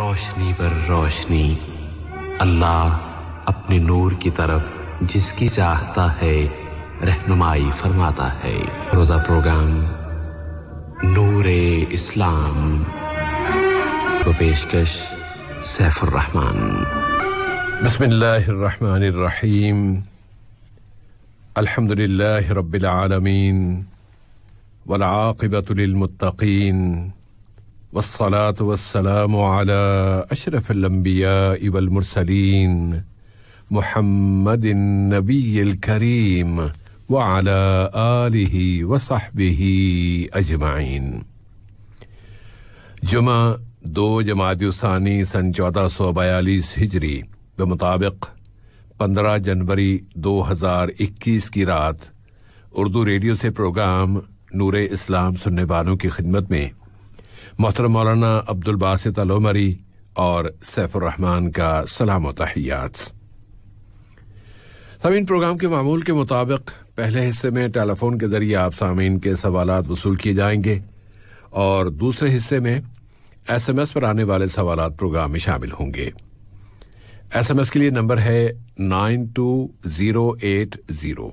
रोशनी पर रोशनी अल्लाह अपने नूर की तरफ जिसकी चाहता है रहनुमाई फरमाता है रोजा प्रोग्राम नूर इस्लाम को पेशकश सैफुर रहमान बसमीम अल्हम्दुलिल्लाह आलमीन वल वसलात वसलाम अशरफ वलमरसलिन मोहम्मद नबी करीम वाला जुमा दो जमातानी सन चौदह सौ बयालीस हिजरी के मुताबिक पंद्रह जनवरी दो हजार इक्कीस की रात उर्दू रेडियो से प्रोग्राम नूर इस्लाम सुनने वालों की खिदमत में मोहतरम मौलाना अब्दुल बासित अलमरी और सैफुररहमान का सलाम तहियात सामीन प्रोग्राम के मामूल के मुताबिक पहले हिस्से में टेलीफोन के जरिए आप सामीन के सवाल वसूल किए जाएंगे और दूसरे हिस्से में एस एम एस पर आने वाले सवाल प्रोग्राम में शामिल होंगे एस एम एस के लिए नंबर है nine two zero eight zero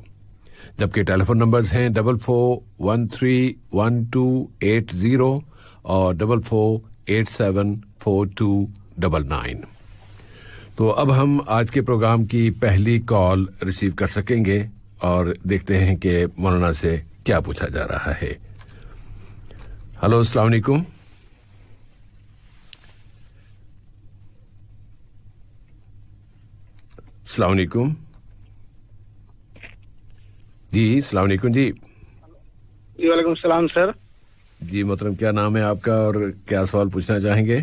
जबकि टेलीफोन नंबर्स हैं double four one three one two eight zero और double four eight seven four two double nine तो अब हम आज के प्रोग्राम की पहली कॉल रिसीव कर सकेंगे और देखते हैं कि मौलाना से क्या पूछा जा रहा है हेलो अस्सलाम वालेकुम अस्सलाम वालेकुम जी अस्सलाम वालेकुम जी जी वालेकुम सलाम सर जी मतलब क्या नाम है आपका और क्या सवाल पूछना चाहेंगे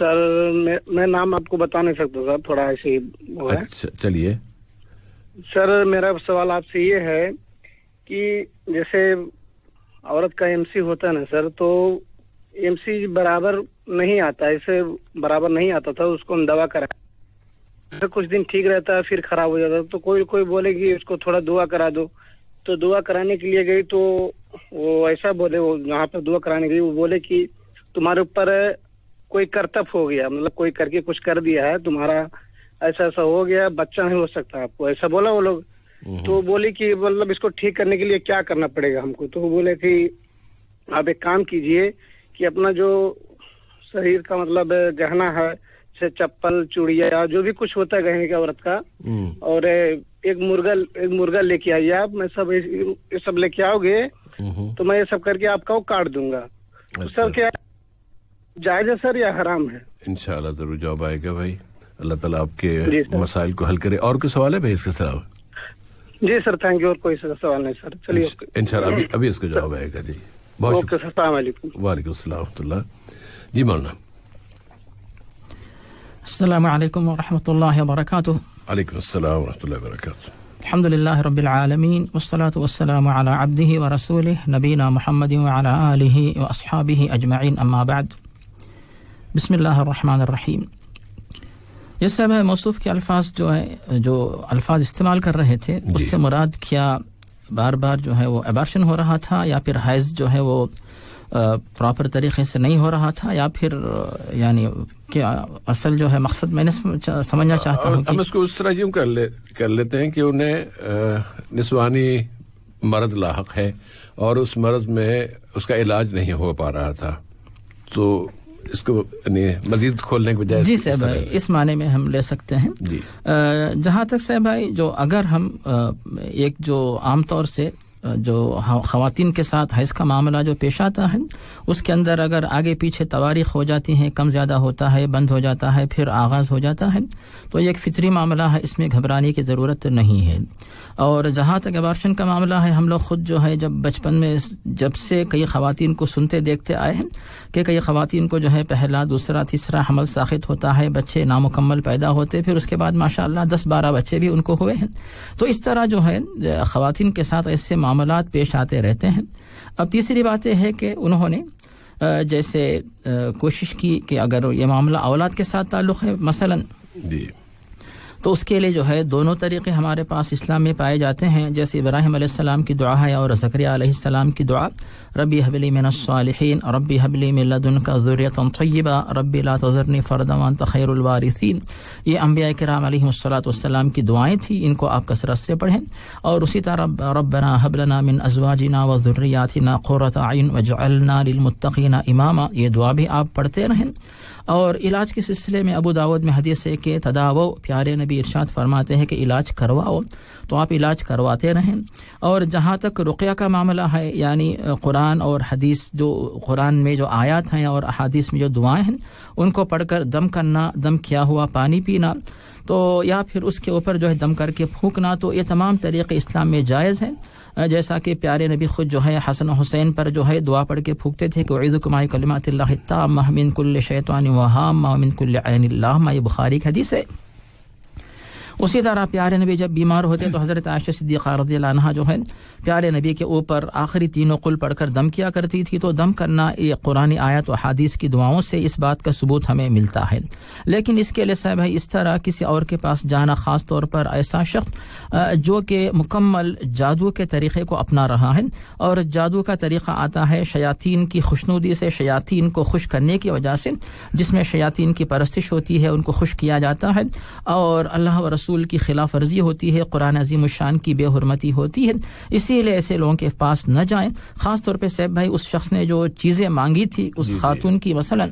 सर मैं मैं नाम आपको बता नहीं सकता सर थोड़ा ऐसे अच्छा चलिए सर मेरा सवाल आपसे ये है कि जैसे औरत का एमसी होता है ना सर तो एमसी बराबर नहीं आता इसे बराबर नहीं आता था उसको हम दवा करा कुछ दिन ठीक रहता है फिर खराब हो जाता तो कोई कोई बोले कि उसको थोड़ा दुआ करा दो तो दुआ कराने के लिए गई तो वो ऐसा बोले वो यहाँ पर दुआ कराने गई वो बोले कि तुम्हारे ऊपर कोई कर्तव्य हो गया मतलब कोई करके कुछ कर दिया है तुम्हारा ऐसा ऐसा हो गया बच्चा नहीं हो सकता आपको ऐसा बोला वो लोग हम्म। तो बोले कि मतलब इसको ठीक करने के लिए क्या करना पड़ेगा हमको तो वो बोले कि आप एक काम कीजिए कि अपना जो शरीर का मतलब गहना है जैसे चप्पल चूड़िया जो भी कुछ होता है गहने का औरत का हम्म। और एक मुर्गा एक मुर्गा लेके आइए आप मैं सब ये सब लेके आओगे तो मैं ये सब करके आपका वो काट दूंगा तो अच्छा। सर क्या जायज है सर या हराम है इनशाला जरूर जवाब आएगा भाई अल्लाह ताला आपके मसाइल को हल करे और कोई सवाल है भाई इसके साथ जी सर थैंक यू और कोई सवाल नहीं सर चलिए इनशाला अभी अभी इसका जवाब आएगा जी बहुत वालेकुम सलाम जी मौलाना असलकम वरहमत लाही अलैक्म वरक अलहमदिल्ला रबालमीन वसलातम अब्दी व रसूल नबीना महमद वसहाबी अजमाइन अम्माबाद बसमीम ये साहब मौसूफ के अल्फाज जो है जो अल्फाज इस्तेमाल कर रहे थे उससे मुराद क्या बार बार जो है वो एबार्शन हो रहा था या फिर हैज़ जो है वो प्रॉपर तरीके से नहीं हो रहा था या फिर यानी कि असल जो है मकसद मैंने समझना चाहता हूँ हम इसको उस तरह यूँ कर ले कर लेते हैं कि उन्हें निस्वानी मर्द लाक है और उस मर्ज में उसका इलाज नहीं हो पा रहा था तो इसको मजीद खोलने के बजाय जी सह भाई इस माने में हम ले सकते हैं जहाँ तक सह भाई जो अगर हम एक जो आमतौर से जो खातन के साथ हैज़ का मामला जो पेश आता है उसके अंदर अगर आगे पीछे तवारीख हो जाती हैं कम ज़्यादा होता है बंद हो जाता है फिर आगाज़ हो जाता है तो ये एक फितरी मामला है इसमें घबराने की ज़रूरत नहीं है और जहाँ तक अबार्शन का मामला है हम लोग ख़ुद जो है जब बचपन में जब से कई खातन को सुनते देखते आए हैं कि कई खातन को जो है पहला दूसरा तीसरा हमल साखित होता है बच्चे नामुकम्मल पैदा होते फिर उसके बाद माशा दस बारह बच्चे भी उनको हुए हैं तो इस तरह जो है खातन के साथ ऐसे मामला पेश आते रहते हैं अब तीसरी बात यह है कि उन्होंने जैसे कोशिश की कि अगर ये मामला औलाद के साथ ताल्लुक़ है मसलन तो उसके लिए जो है दोनों तरीके हमारे पास इस्लाम में पाए जाते हैं जैसे इब्राहिम आसमाम की दुआ है और जक्रियाम की दुआ रबी हबली मिनसालहन रबी हबली मिलदन का ज़ुरतबा रबी लातरनी फ़रदवान तखैरवारसिन ये अम्बिया कराम की दुआएं थी इनको आप कसरत से पढ़ें और उसी तरह रबना हबलना मिन अजवाजिना व ज़ुर्रियातना क़ुरत आइन वजअलना लिलमुत्तक़ीना इमामा ये दुआ भी आप पढ़ते रहें और इलाज के सिलसिले में अबू दाऊद में हदीस है कि तदावो प्यारे नबी इरशाद फरमाते हैं कि इलाज करवाओ तो आप इलाज करवाते रहें और जहाँ तक रुक़िया का मामला है यानी कुरान और हदीस जो कुरान में जो आयात हैं और हदीस में जो दुआएं हैं उनको पढ़कर दम करना दम किया हुआ पानी पीना तो या फिर उसके ऊपर जो है दम करके फूकना तो ये तमाम तरीके इस्लाम में जायज़ हैं जैसा कि प्यारे नबी खुद जो है हसन हुसैन पर जो है दुआ पढ़ के फूकते थे कि वईद कुमाई कलमात महमिन कुल्ल वहाम मामिन कुल्ल आन बुखारी हदीस है उसी तरह प्यारे नबी जब बीमार होते तो हज़रत आयशा सिद्दीक़ा रदी लाना जो है प्यारे नबी के ऊपर आखिरी तीनों कुल पढ़कर दम किया करती थी तो दम करना ये कुरानी आयत और हादीस की दुआओं से इस बात का सबूत हमें मिलता है लेकिन इसके लिए साहब है इस तरह किसी और के पास जाना ख़ास तौर पर ऐसा शख्स जो कि मुकम्मल जादू के तरीक़े को अपना रहा है और जादू का तरीक़ा आता है शयातीन की खुशनुदी से शयातीन को खुश करने की वजह से जिसमें शयातीन की परस्तिश होती है उनको खुश किया जाता है और अल्लाह रसूल रसूल की खिलाफ वर्जी होती है कुरान अजीम शान की बेहरमती होती है इसीलिए ऐसे लोगों के पास न जाए खासतौर पर सैब भाई उस शख्स ने जो चीज़ें मांगी थी उस खातून की मसला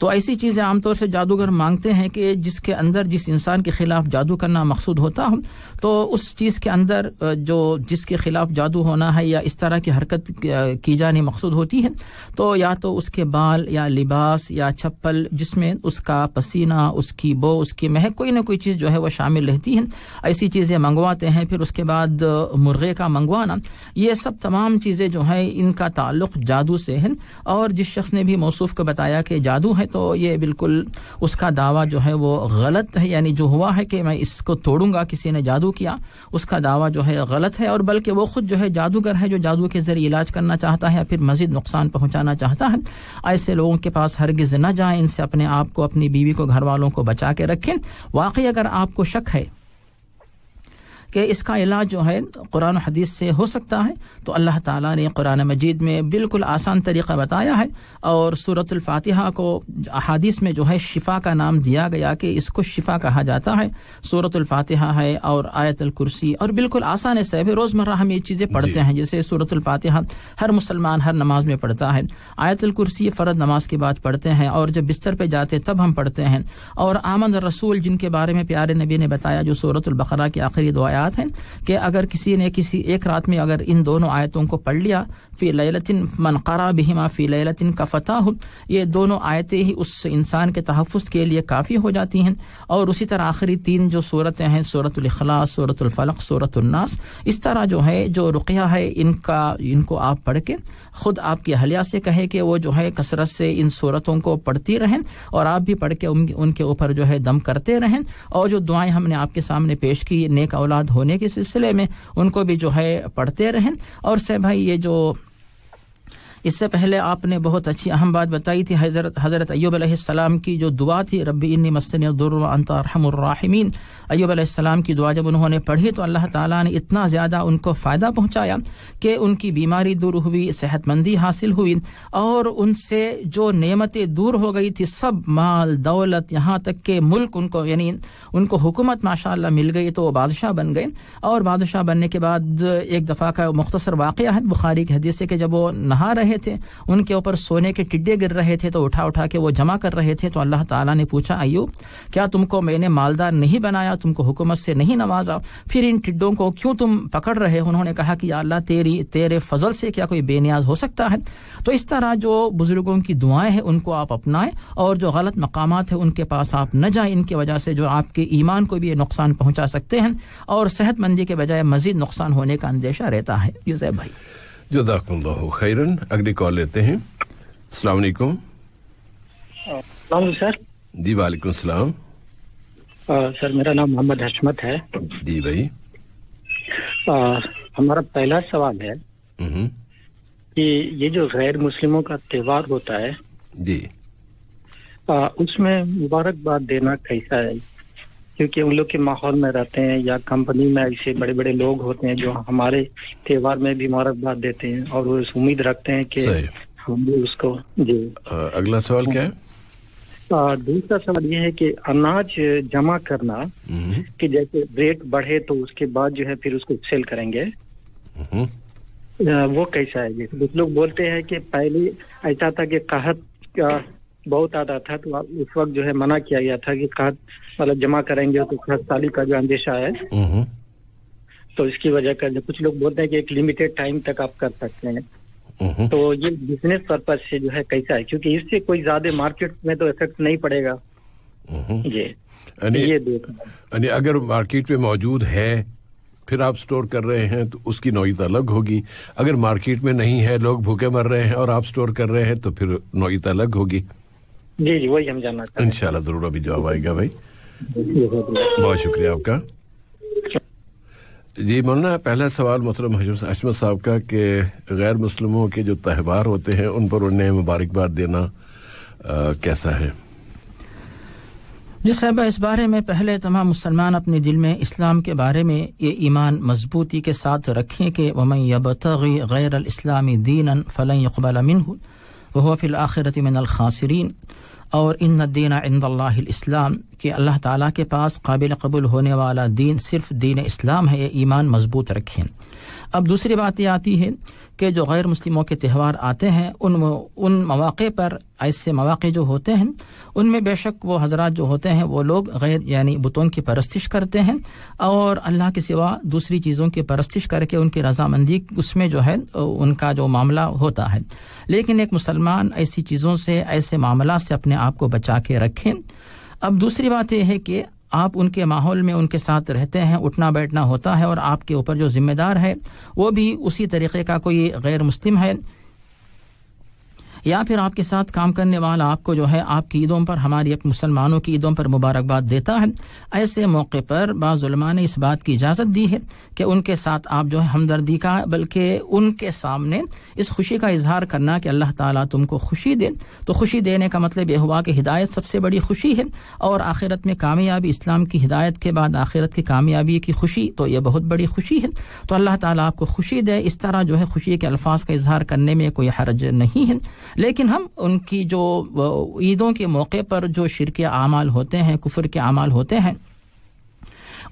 तो ऐसी चीज़ें आमतौर से जादूगर मांगते हैं कि जिसके अंदर जिस इंसान के खिलाफ जादू करना मकसूद होता हो तो उस चीज़ के अंदर जो जिसके खिलाफ जादू होना है या इस तरह की हरकत की जानी मकसूद होती है तो या तो उसके बाल या लिबास या चप्पल जिसमें उसका पसीना उसकी बो उसकी महक कोई ना कोई चीज़ जो है वह शामिल रहती है ऐसी चीज़ें मंगवाते हैं फिर उसके बाद मुर्गे का मंगवाना ये सब तमाम चीज़ें जो है इनका ताल्लुक जादू से है और जिस शख्स ने भी मौसू को बताया कि जादू है तो ये बिल्कुल उसका दावा जो है वो गलत है यानी जो हुआ है कि मैं इसको तोड़ूंगा किसी ने जादू किया उसका दावा जो है गलत है और बल्कि वो खुद जो है जादूगर है जो जादू के जरिए इलाज करना चाहता है या फिर मजीद नुकसान पहुंचाना चाहता है ऐसे लोगों के पास हरगिज न जाए इनसे अपने आप को अपनी बीवी को घर वालों को बचा के रखें वाकई अगर आपको शक है कि इसका इलाज जो है कुरान हदीस से हो सकता है तो अल्लाह ताला ने कुरान मजीद में बिल्कुल आसान तरीका बताया है और सूरतफातिहा को अहादीस में जो है शिफा का नाम दिया गया कि इसको शिफा कहा जाता है सूरतफातिहा है और आयतल कुर्सी और बिल्कुल आसान से भी रोज़मर्रा हम ये चीज़ें पढ़ते हैं जैसे सूरतफातिहा हर मुसलमान हर नमाज में पढ़ता है आयतल कुर्सी फ़रद नमाज के बाद पढ़ते हैं और जब बिस्तर पे जाते तब हम पढ़ते हैं और आमद रसूल जिनके बारे में प्यारे नबी ने बताया जो सूरतबकरा की आखिरी दुआ आयात हैं कि अगर किसी ने किसी एक रात में अगर इन दोनों आयतों को पढ़ लिया फ़ी लतिन मनकरा बिहिमा फ़ी लतिन का फ़तह ये दोनों आयतें ही उस इंसान के तहफ़ के लिए काफ़ी हो जाती हैं और उसी तरह आखिरी तीन जो सूरतें हैं सूरत सूरतलखलास सूरतलफलक सूरतनास इस तरह जो है जो रुकिया है इनका इनको आप पढ़ के ख़ुद आपकी अहलिया से कहे कि वो जो है कसरत से इन सूरतों को पढ़ती रहें और आप भी पढ़ के उनके ऊपर जो है दम करते रहें और जो दुआएं हमने आपके सामने पेश की नेक औलाद होने के सिलसिले में उनको भी जो है पढ़ते रहें और से भाई ये जो इससे पहले आपने बहुत अच्छी अहम बात बताई थी हजरत हजरत अयूब अलैहिस्सलाम की जो दुआ थी रब्बी इन्नी मस्सनदुरमतरहमराहिमीन अयूब अलैहिस्सलाम की दुआ जब उन्होंने पढ़ी तो अल्लाह ताला ने इतना ज़्यादा उनको फ़ायदा पहुंचाया कि उनकी बीमारी दूर हुई सेहतमंदी हासिल हुई और उनसे जो नेमतें दूर हो गई थी सब माल दौलत यहां तक के मुल्क उनको यानी उनको हुकूमत माशा मिल गई तो बादशाह बन गए और बादशाह बनने के बाद एक दफ़ा का मुख्तसर वाक़ है बुखारी की हदीस है कि जब वो नहा रहे रहे थे उनके ऊपर सोने के टिड्डे गिर रहे थे तो उठा उठा के वो जमा कर रहे थे तो अल्लाह ताला ने पूछा अयूब क्या तुमको मैंने मालदार नहीं बनाया तुमको हुकूमत से नहीं नवाजा फिर इन टिड्डों को क्यों तुम पकड़ रहे हो उन्होंने कहा कि अल्लाह तेरी तेरे फजल से क्या कोई बेनियाज हो सकता है तो इस तरह जो बुजुर्गों की दुआएं हैं उनको आप अपनाएं और जो गलत मकाम है उनके पास आप न जाए इनकी वजह से जो आपके ईमान को भी नुकसान पहुंचा सकते हैं और सेहतमंदी के बजाय मजीद नुकसान होने का अंदेशा रहता है यूसैफ भाई जदाकल्ला खैरन अगली कॉल लेते हैं अलैक्म हाँ, सर जी वाले सलाम सर मेरा नाम मोहम्मद हशमत है जी भाई हमारा पहला सवाल है हम्म। कि ये जो गैर मुस्लिमों का त्योहार होता है जी उसमें मुबारकबाद देना कैसा है क्योंकि उन लोग के माहौल में रहते हैं या कंपनी में ऐसे बड़े बड़े लोग होते हैं जो हमारे त्यौहार में भी मुबारकबाद देते हैं और वो उम्मीद रखते हैं कि हम भी उसको जी अगला सवाल क्या है दूसरा सवाल ये है कि अनाज जमा करना हम्म। कि जैसे रेट बढ़े तो उसके बाद जो है फिर उसको सेल करेंगे हम्म। वो कैसा है कुछ लोग बोलते हैं कि पहले ऐसा था कि कहत का बहुत आता था तो उस वक्त जो है मना किया गया था कि कहत मतलब जमा करेंगे तो खदसाली का जो अंदेशा है हम्म। तो इसकी वजह कर कुछ लोग बोलते हैं कि एक लिमिटेड टाइम तक आप कर सकते हैं हम्म। तो ये बिजनेस पर्पज से जो है कैसा है क्योंकि इससे कोई ज्यादा मार्केट में तो इफेक्ट नहीं पड़ेगा हम्म। जी यानी अगर मार्केट में मौजूद है फिर आप स्टोर कर रहे हैं तो उसकी नोयत अलग होगी अगर मार्केट में नहीं है लोग भूखे मर रहे हैं और आप स्टोर कर रहे हैं तो फिर नोयत अलग होगी जी जी वही हम जानना इनशाला जरूर अभी जवाब आएगा भाई बहुत शुक्रिया आपका जी मौलाना पहला सवाल मोहतरम अशमत साहब का कि गैर मुस्लिमों के जो त्यौहार होते हैं उन पर उन्हें मुबारकबाद देना आ, कैसा है जी साहबा इस बारे में पहले तमाम मुसलमान अपने दिल में इस्लाम के बारे में ये ईमान मजबूती के साथ रखें कि वमन यबतगी गैर इस्लामी दीन फ़लन अकबाल मिन वह फिल आखिरत मिन खासरीन और इन दीन इंदल्लाम के अल्लाह ताला के पास काबिल कबूल होने वाला दीन सिर्फ दीन इस्लाम है ये ईमान मजबूत रखें अब दूसरी बात यह आती है कि जो गैर मुस्लिमों के त्यौहार आते हैं उन उन मौाक़े पर ऐसे मौाक़े जो होते हैं उनमें बेशक वो हजरात जो होते हैं वो लोग गैर यानी बुतों की परस्तिश करते हैं और अल्लाह के सिवा दूसरी चीज़ों की परस्तिश करके उनकी रजामंदी उसमें जो है उनका जो मामला होता है लेकिन एक मुसलमान ऐसी चीज़ों से ऐसे मामला से अपने आप को बचा के रखें अब दूसरी बात यह है कि आप उनके माहौल में उनके साथ रहते हैं उठना बैठना होता है और आपके ऊपर जो जिम्मेदार है वो भी उसी तरीके का कोई गैर मुस्लिम है या फिर आपके साथ काम करने वाला आपको जो है आपकी ईदों पर हमारी मुसलमानों की ईदों पर मुबारकबाद देता है ऐसे मौके पर बाज़ुलमा ने इस बात की इजाज़त दी है कि उनके साथ आप जो है हमदर्दी का बल्कि उनके सामने इस खुशी का इजहार करना कि अल्लाह ताला तुमको खुशी दे तो खुशी देने का मतलब यह हुआ कि हिदायत सबसे बड़ी खुशी है और आखिरत में कामयाबी इस्लाम की हिदायत के बाद आखिरत की कामयाबी की खुशी तो यह बहुत बड़ी खुशी है तो अल्लाह ताला आपको खुशी दे इस तरह जो है खुशी के अल्फाज का इजहार करने में कोई हरज नहीं है लेकिन हम उनकी जो ईदों के मौके पर जो शिरके आमाल अमाल होते हैं कुफर के अमाल होते हैं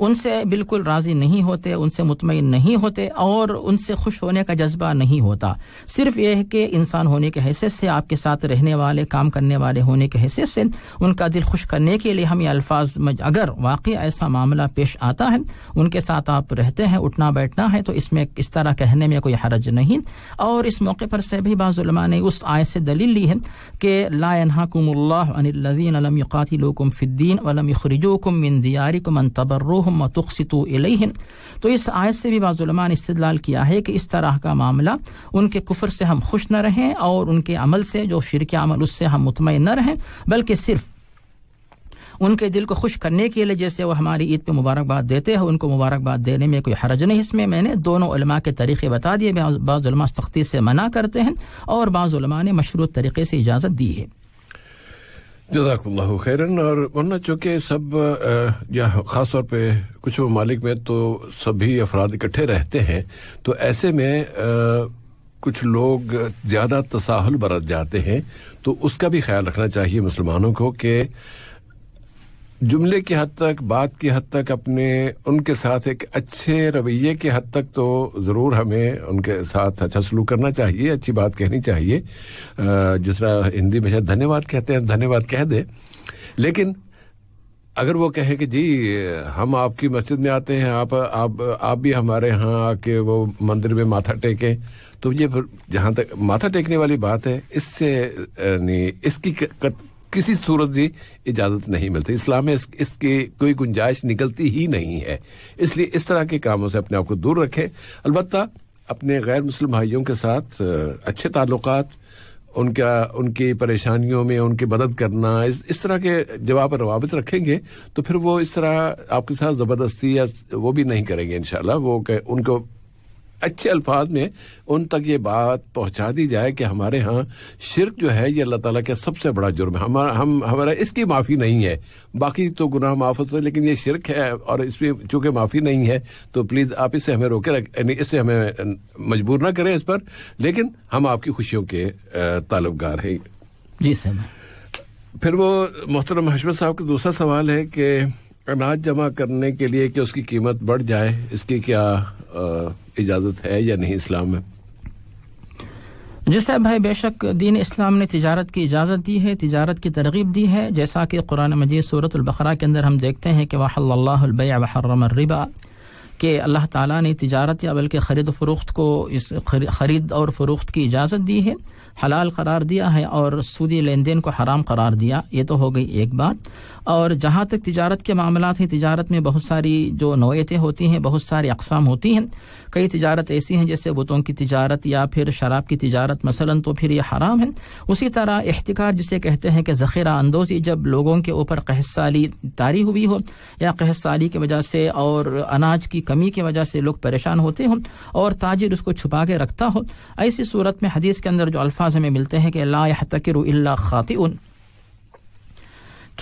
उनसे बिल्कुल राज़ी नहीं होते उनसे मुतमिन नहीं होते और उनसे खुश होने का जज्बा नहीं होता सिर्फ यह कि इंसान होने के हैसियत से आपके साथ रहने वाले काम करने वाले होने के हैसियत से उनका दिल खुश करने के लिए हम ये अल्फाज अगर वाकई ऐसा मामला पेश आता है उनके साथ आप रहते हैं उठना बैठना है तो इसमें इस तरह कहने में कोई हरज नहीं और इस मौके पर से भी बाजुलमा ने उस आय से दलील ली है कि लाकुमल्लाजीन फ़िद्दीन वलम यखरजुकुम मिन दियारिकुम तबर्रुह हम तो इस आयत से भी बाज़ुलमा ने इस्तदलाल किया है कि इस तरह का मामला उनके कुफर से हम खुश न रहें और उनके अमल से जो शिरक अमल उससे हम मुतमिन न रहें बल्कि सिर्फ उनके दिल को खुश करने के लिए जैसे वो हमारी ईद पे मुबारकबाद देते हैं उनको मुबारकबाद देने में कोई हरज नहीं इसमें मैंने दोनों उलमा के तरीके बता दिए बाज़ुलमा सख्ती से मना करते हैं और बाज़ुलमा ने मशरूत तरीके से इजाज़त दी है जजाकल्ला खैरन और वरना चूंकि सब या ख़ास तौर पे कुछ ममालिक में तो सभी अफराद इकट्ठे रहते हैं तो ऐसे में आ, कुछ लोग ज़्यादा तसाहल बरत जाते हैं तो उसका भी ख्याल रखना चाहिए मुसलमानों को कि जुमले की हद तक बात की हद तक अपने उनके साथ एक अच्छे रवैये की हद तक तो ज़रूर हमें उनके साथ अच्छा सलूक करना चाहिए अच्छी बात कहनी चाहिए जिस तरह हिंदी में शायद धन्यवाद कहते हैं धन्यवाद कह दे लेकिन अगर वो कहे कि जी हम आपकी मस्जिद में आते हैं आप आप आप भी हमारे यहाँ आके वो मंदिर में माथा टेकें तो ये जहाँ तक माथा टेकने वाली बात है इससे इसकी किसी सूरत भी इजाजत नहीं मिलती इस्लाम में इसके इसकी कोई गुंजाइश निकलती ही नहीं है इसलिए इस तरह के कामों से अपने आप को दूर रखें अलबत् अपने गैर मुस्लिम भाइयों के साथ अच्छे ताल्लुक उनका उनकी परेशानियों में उनकी मदद करना इस इस तरह के जब आप रवाबित रखेंगे तो फिर वो इस तरह आपके साथ ज़बरदस्ती या वो भी नहीं करेंगे इन वो उनको अच्छे अल्फाज में उन तक ये बात पहुंचा दी जाए कि हमारे यहाँ शिरक जो है ये अल्लाह ताला का सबसे बड़ा जुर्म है हमारा हम हमारा इसकी माफ़ी नहीं है बाकी तो गुनाह माफ़ होते लेकिन ये शिरक है और इसमें चूंकि माफ़ी नहीं है तो प्लीज़ आप इससे हमें रोके रख इससे हमें मजबूर ना करें इस पर लेकिन हम आपकी खुशियों के तालबगार हैं जी सर फिर वो मोहतरम हशमत साहब का दूसरा सवाल है कि अनाज जमा करने के लिए कि उसकी कीमत बढ़ जाए इसकी क्या इजाज़त है या नहीं इस्लाम में जैसा भाई बेशक दीन इस्लाम ने तिजारत की इजाज़त दी है तिजारत की तरगीब दी है जैसा कि कुरान मजीद सूरत बकरा के अंदर हम देखते हैं कि वाहबा के अल्लाह ताला ने तिजारत या बल्कि ख़रीद फरोख्त को इस ख़रीद और फरोख्त की इजाज़त दी है हलाल करार दिया है और सूदी लेन देन को हराम करार दिया ये तो हो गई एक बात और जहाँ तक तजारत के मामला हैं तजारत में बहुत सारी जो नोयतें होती हैं बहुत सारी अकसाम होती हैं कई तजारत ऐसी हैं जैसे बुतों की तजारत या फिर शराब की तजारत मसला तो फिर ये हराम है उसी तरह एहतिकार जिसे कहते हैं कि ज़ख़ीरा अंदोज़ी जब लोगों के ऊपर कहसाली तारी हुई हो या कहसाली की वजह से और अनाज की कमी की वजह से लोग परेशान होते हों और ताजिर उसको छुपा के रखता हो ऐसी सूरत में हदीस के अंदर जो अल्फाज हमें मिलते हैं कि ला तकर खातिन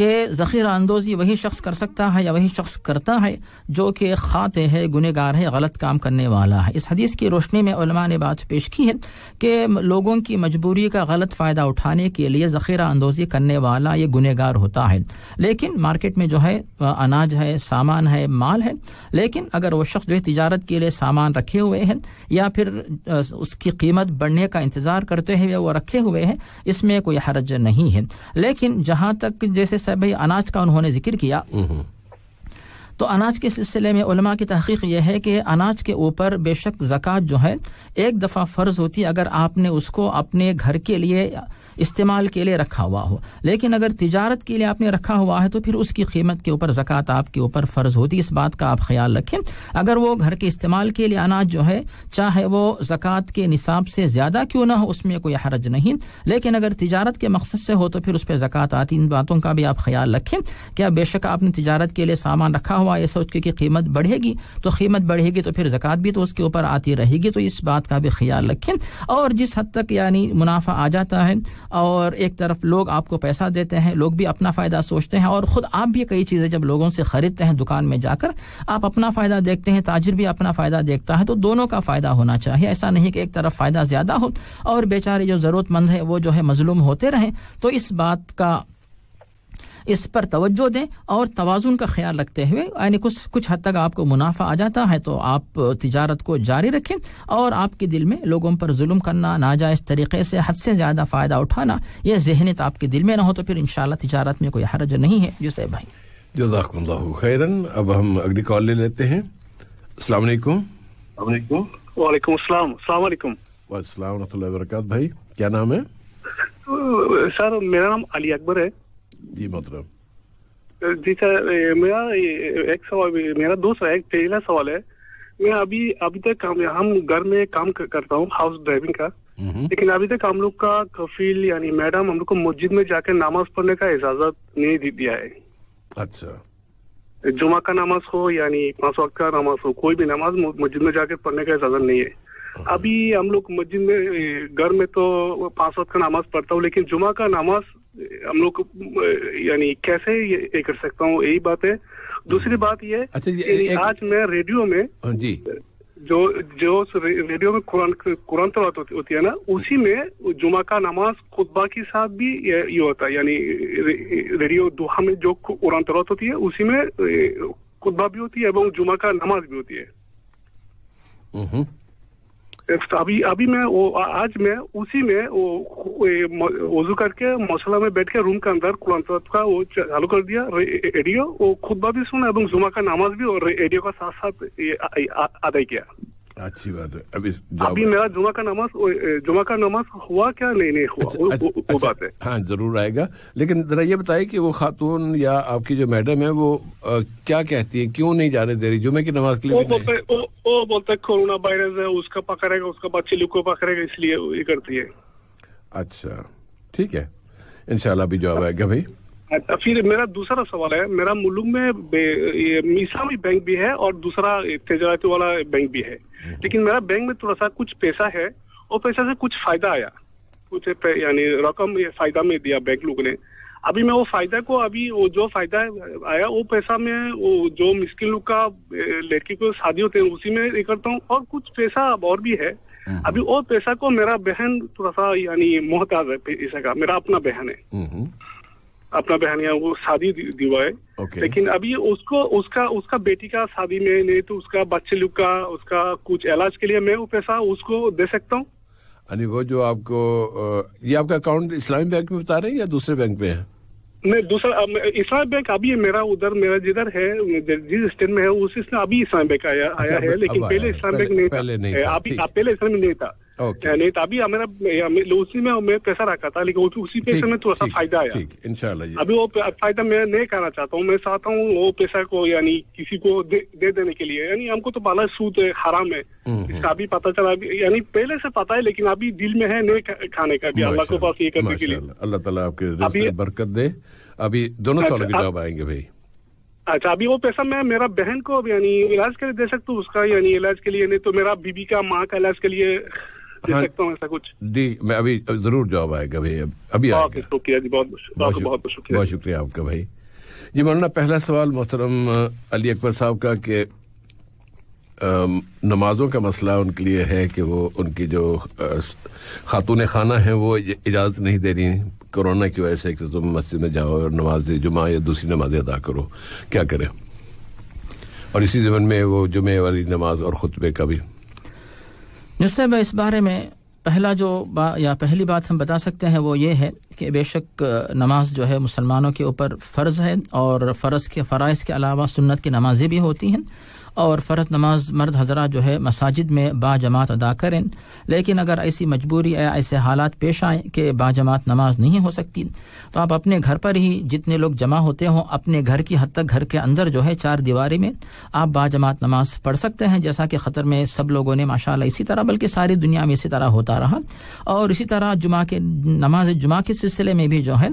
कि ज़ख़ीरा अंदोज़ी वही शख्स कर सकता है या वही शख्स करता है जो कि खाते है गुनेगार है गलत काम करने वाला है इस हदीस की रोशनी में ने बात पेश की है कि लोगों की मजबूरी का गलत फ़ायदा उठाने के लिए ज़ख़ीरा अंदोज़ी करने वाला यह गुनेगार होता है लेकिन मार्केट में जो है अनाज है सामान है माल है लेकिन अगर वह शख्स जो है तजारत के लिए सामान रखे हुए हैं या फिर उसकी कीमत बढ़ने का इंतज़ार करते हुए वह रखे हुए हैं इसमें कोई हरज नहीं है लेकिन जहां तक जैसे साहब भाई अनाज का उन्होंने जिक्र किया हम्म। तो अनाज के सिलसिले में उलमा की तहकीक यह है कि अनाज के ऊपर बेशक जक़ात जो है एक दफ़ा फ़र्ज होती है अगर आपने उसको अपने घर के लिए इस्तेमाल के लिए रखा हुआ हो लेकिन अगर तिजारत के लिए आपने रखा हुआ है तो फिर उसकी कीमत के ऊपर ज़क़़त आपके ऊपर फ़र्ज़ होती इस बात का आप ख्याल रखें अगर वो घर के इस्तेमाल के लिए अनाज जो है चाहे वो ज़क़़त के निसाब से ज़्यादा क्यों ना हो उसमें कोई हरज नहीं लेकिन अगर तिजारत के मकसद से हो तो फिर उस पर ज़क़़त आती इन बातों का भी आप ख्याल रखें क्या बेशक आपने तिजारत के लिए सामान रखा हुआ ये सोच के कि कीमत बढ़ेगी तो कीमत बढ़ेगी तो फिर ज़क़़त भी तो उसके ऊपर आती रहेगी तो इस बात का भी ख्याल रखें और जिस हद तक यानी मुनाफा आ जाता है और एक तरफ लोग आपको पैसा देते हैं लोग भी अपना फ़ायदा सोचते हैं और ख़ुद आप भी कई चीज़ें जब लोगों से ख़रीदते हैं दुकान में जाकर आप अपना फ़ायदा देखते हैं ताजिर भी अपना फ़ायदा देखता है तो दोनों का फ़ायदा होना चाहिए ऐसा नहीं कि एक तरफ फ़ायदा ज़्यादा हो और बेचारे जो ज़रूरतमंद है वो जो है मजलूम होते रहें तो इस बात का इस पर तवज्जो दें और तोज़ुन का ख्याल रखते हुए यानी कुछ कुछ हद तक आपको मुनाफा आ जाता है तो आप तजारत को जारी रखें और आपके दिल में लोगों पर जुल्म करना नाजायज़ तरीके से हद से ज़्यादा फ़ायदा उठाना यह जहनीत आपके दिल में ना हो तो फिर इनशाला तजारत में कोई हरज नहीं है यूसैफ भाई खैरन अब हम अगली कॉल ले लेते हैं अलैक्म वालेकुम अस्सलाम भाई क्या नाम है सर मेरा नाम अली अकबर है जी मतलब जी सर मेरा एक सवाल मेरा दूसरा एक पहला सवाल है मैं अभी अभी तक हम, हम घर में काम करता हूँ हाउस ड्राइविंग का हम्म। लेकिन अभी तक हम लोग का कफील यानी मैडम हम लोग को मस्जिद में जाकर नमाज पढ़ने का इजाजत नहीं दे दिया है अच्छा जुमा का नमाज हो यानी पांच वक्त का नमाज हो कोई भी नमाज मस्जिद में जाकर पढ़ने का इजाजत नहीं है अभी हम लोग मस्जिद में घर में तो पांच वक्त का नमाज पढ़ता हूँ लेकिन जुमा का नमाज हम लोग यानी कैसे ये कर सकता हूँ यही बात है दूसरी बात यह अच्छा, एक... आज मैं रेडियो में हाँ जी जो जो रेडियो में कुरान कुरान तलावत होती, होती है ना उसी में जुमा का नमाज खुतबा के साथ भी ये, ये होता है यानी रेडियो दुहा में जो कुरान तलावत होती है उसी में खुतबा भी होती है एवं जुमा का नमाज भी होती है हम्म, हम्म। अभी अभी मैं वो आज मैं उसी में वो वजू करके मौसला में बैठ के रूम के अंदर कुरान साहब का वो चालू कर दिया रेडियो वो खुद भी सुना एवं जुमा का नमाज भी और रेडियो का साथ साथ अदाय किया अच्छी बात है अभी अभी मेरा जुमा का नमाज जुमा का नमाज हुआ क्या नहीं नहीं हुआ अच्छा, वो, अच्छा, वो, अच्छा। बात है हाँ जरूर आएगा लेकिन जरा ये बताइए कि वो खातून या आपकी जो मैडम है वो आ, क्या कहती है क्यों नहीं जाने दे रही जुमे की नमाज के लिए वो बोलते वो, वो बोलते कोरोना वायरस है उसका पकड़ेगा उसका बच्चे को पकड़ेगा इसलिए ये करती है अच्छा ठीक है इनशाला भी जवाब आएगा भाई अच्छा, फिर मेरा दूसरा सवाल है मेरा मुल्क में मिसामी बैंक भी है और दूसरा तजारती वाला बैंक भी है लेकिन मेरा बैंक में थोड़ा सा कुछ पैसा है और पैसा से कुछ फायदा आया कुछ यानी रकम फायदा में दिया बैंक लोग ने अभी मैं वो फायदा को अभी वो जो फायदा आया वो पैसा में वो जो मिस्किन लोग का लड़की को शादी होते हैं उसी में ये करता हूँ और कुछ पैसा और भी है हम्म, हम्म। अभी वो पैसा को मेरा बहन थोड़ा सा यानी मोहताज है पैसे का मेरा अपना बहन है हम्म, अपना बहनिया वो शादी दिवाए okay. लेकिन अभी उसको उसका उसका बेटी का शादी में नहीं तो उसका बच्चे लोग का उसका कुछ इलाज के लिए मैं वो पैसा उसको दे सकता हूँ यानी वो जो आपको ये आपका अकाउंट इस्लामी बैंक में बता रहे हैं या दूसरे बैंक में है नहीं दूसरा इस्लाम बैंक अभी मेरा उधर मेरा जिधर है जिस स्टेट में है उसमें अभी इस्लामी बैंक आया अच्छा, आया है लेकिन पहले इस्लाम बैंक नहीं था अभी पहले इस्लाम नहीं था ओके नहीं अभी मेरा उसी में मैं पैसा रखा था लेकिन उसी पैसे में थोड़ा सा फायदा आया इंशाल्लाह अभी वो फायदा मैं नहीं करना चाहता हूँ मैं चाहता हूँ वो पैसा को यानी किसी को दे, दे देने के लिए यानी हमको तो बाला सूद है हराम है हम्म, हम्म। इसका अभी पता चला यानी पहले से पता है लेकिन अभी दिल में है नहीं खाने का भी अल्लाह के पास ये करने के लिए अल्लाह तला आपके बरकत दे अभी दोनों अच्छा, सवालों के आएंगे भाई अच्छा अभी वो पैसा मैं मेरा बहन को यानी इलाज के लिए दे सकता हूँ उसका यानी इलाज के लिए नहीं तो मेरा बीबी का माँ का इलाज के लिए हाँ, सकता तो हूँ ऐसा कुछ जी मैं अभी जरूर जवाब आएगा भाई अभी शुक्रिया जी बहुत बहुत बहुत शुक्रिया बहुत शुक्रिया आपका भाई जी मौलाना पहला सवाल मोहतरम अली अकबर साहब का कि नमाजों का मसला उनके लिए है कि वो उनकी जो खातून खाना है वो इजाज़त नहीं दे रही कोरोना की वजह से कि तुम मस्जिद में जाओ और नमाज जुमा या दूसरी नमाज अदा करो क्या करें और इसी जमन में वो जुमे वाली नमाज और खुतबे का भी साहब इस बारे में पहला जो बा, या पहली बात हम बता सकते हैं वो ये है कि बेशक नमाज जो है मुसलमानों के ऊपर फ़र्ज़ है और फ़र्ज़ के फराइज के अलावा सुन्नत की नमाजें भी होती हैं और फ़र्द नमाज मर्द हजरा जो है मसाजिद में बाजमात अदा करें लेकिन अगर ऐसी मजबूरी या ऐसे हालात पेश आएँ कि बाजमात नमाज नहीं हो सकती तो आप अपने घर पर ही जितने लोग जमा होते हों अपने घर की हद तक घर के अंदर जो है चार दीवारी में आप बाजमात नमाज पढ़ सकते हैं जैसा कि ख़तर में सब लोगों ने माशा इसी तरह बल्कि सारी दुनिया में इसी तरह होता रहा और इसी तरह जुमा के नमाज जुमा के सिलसिले में भी जो है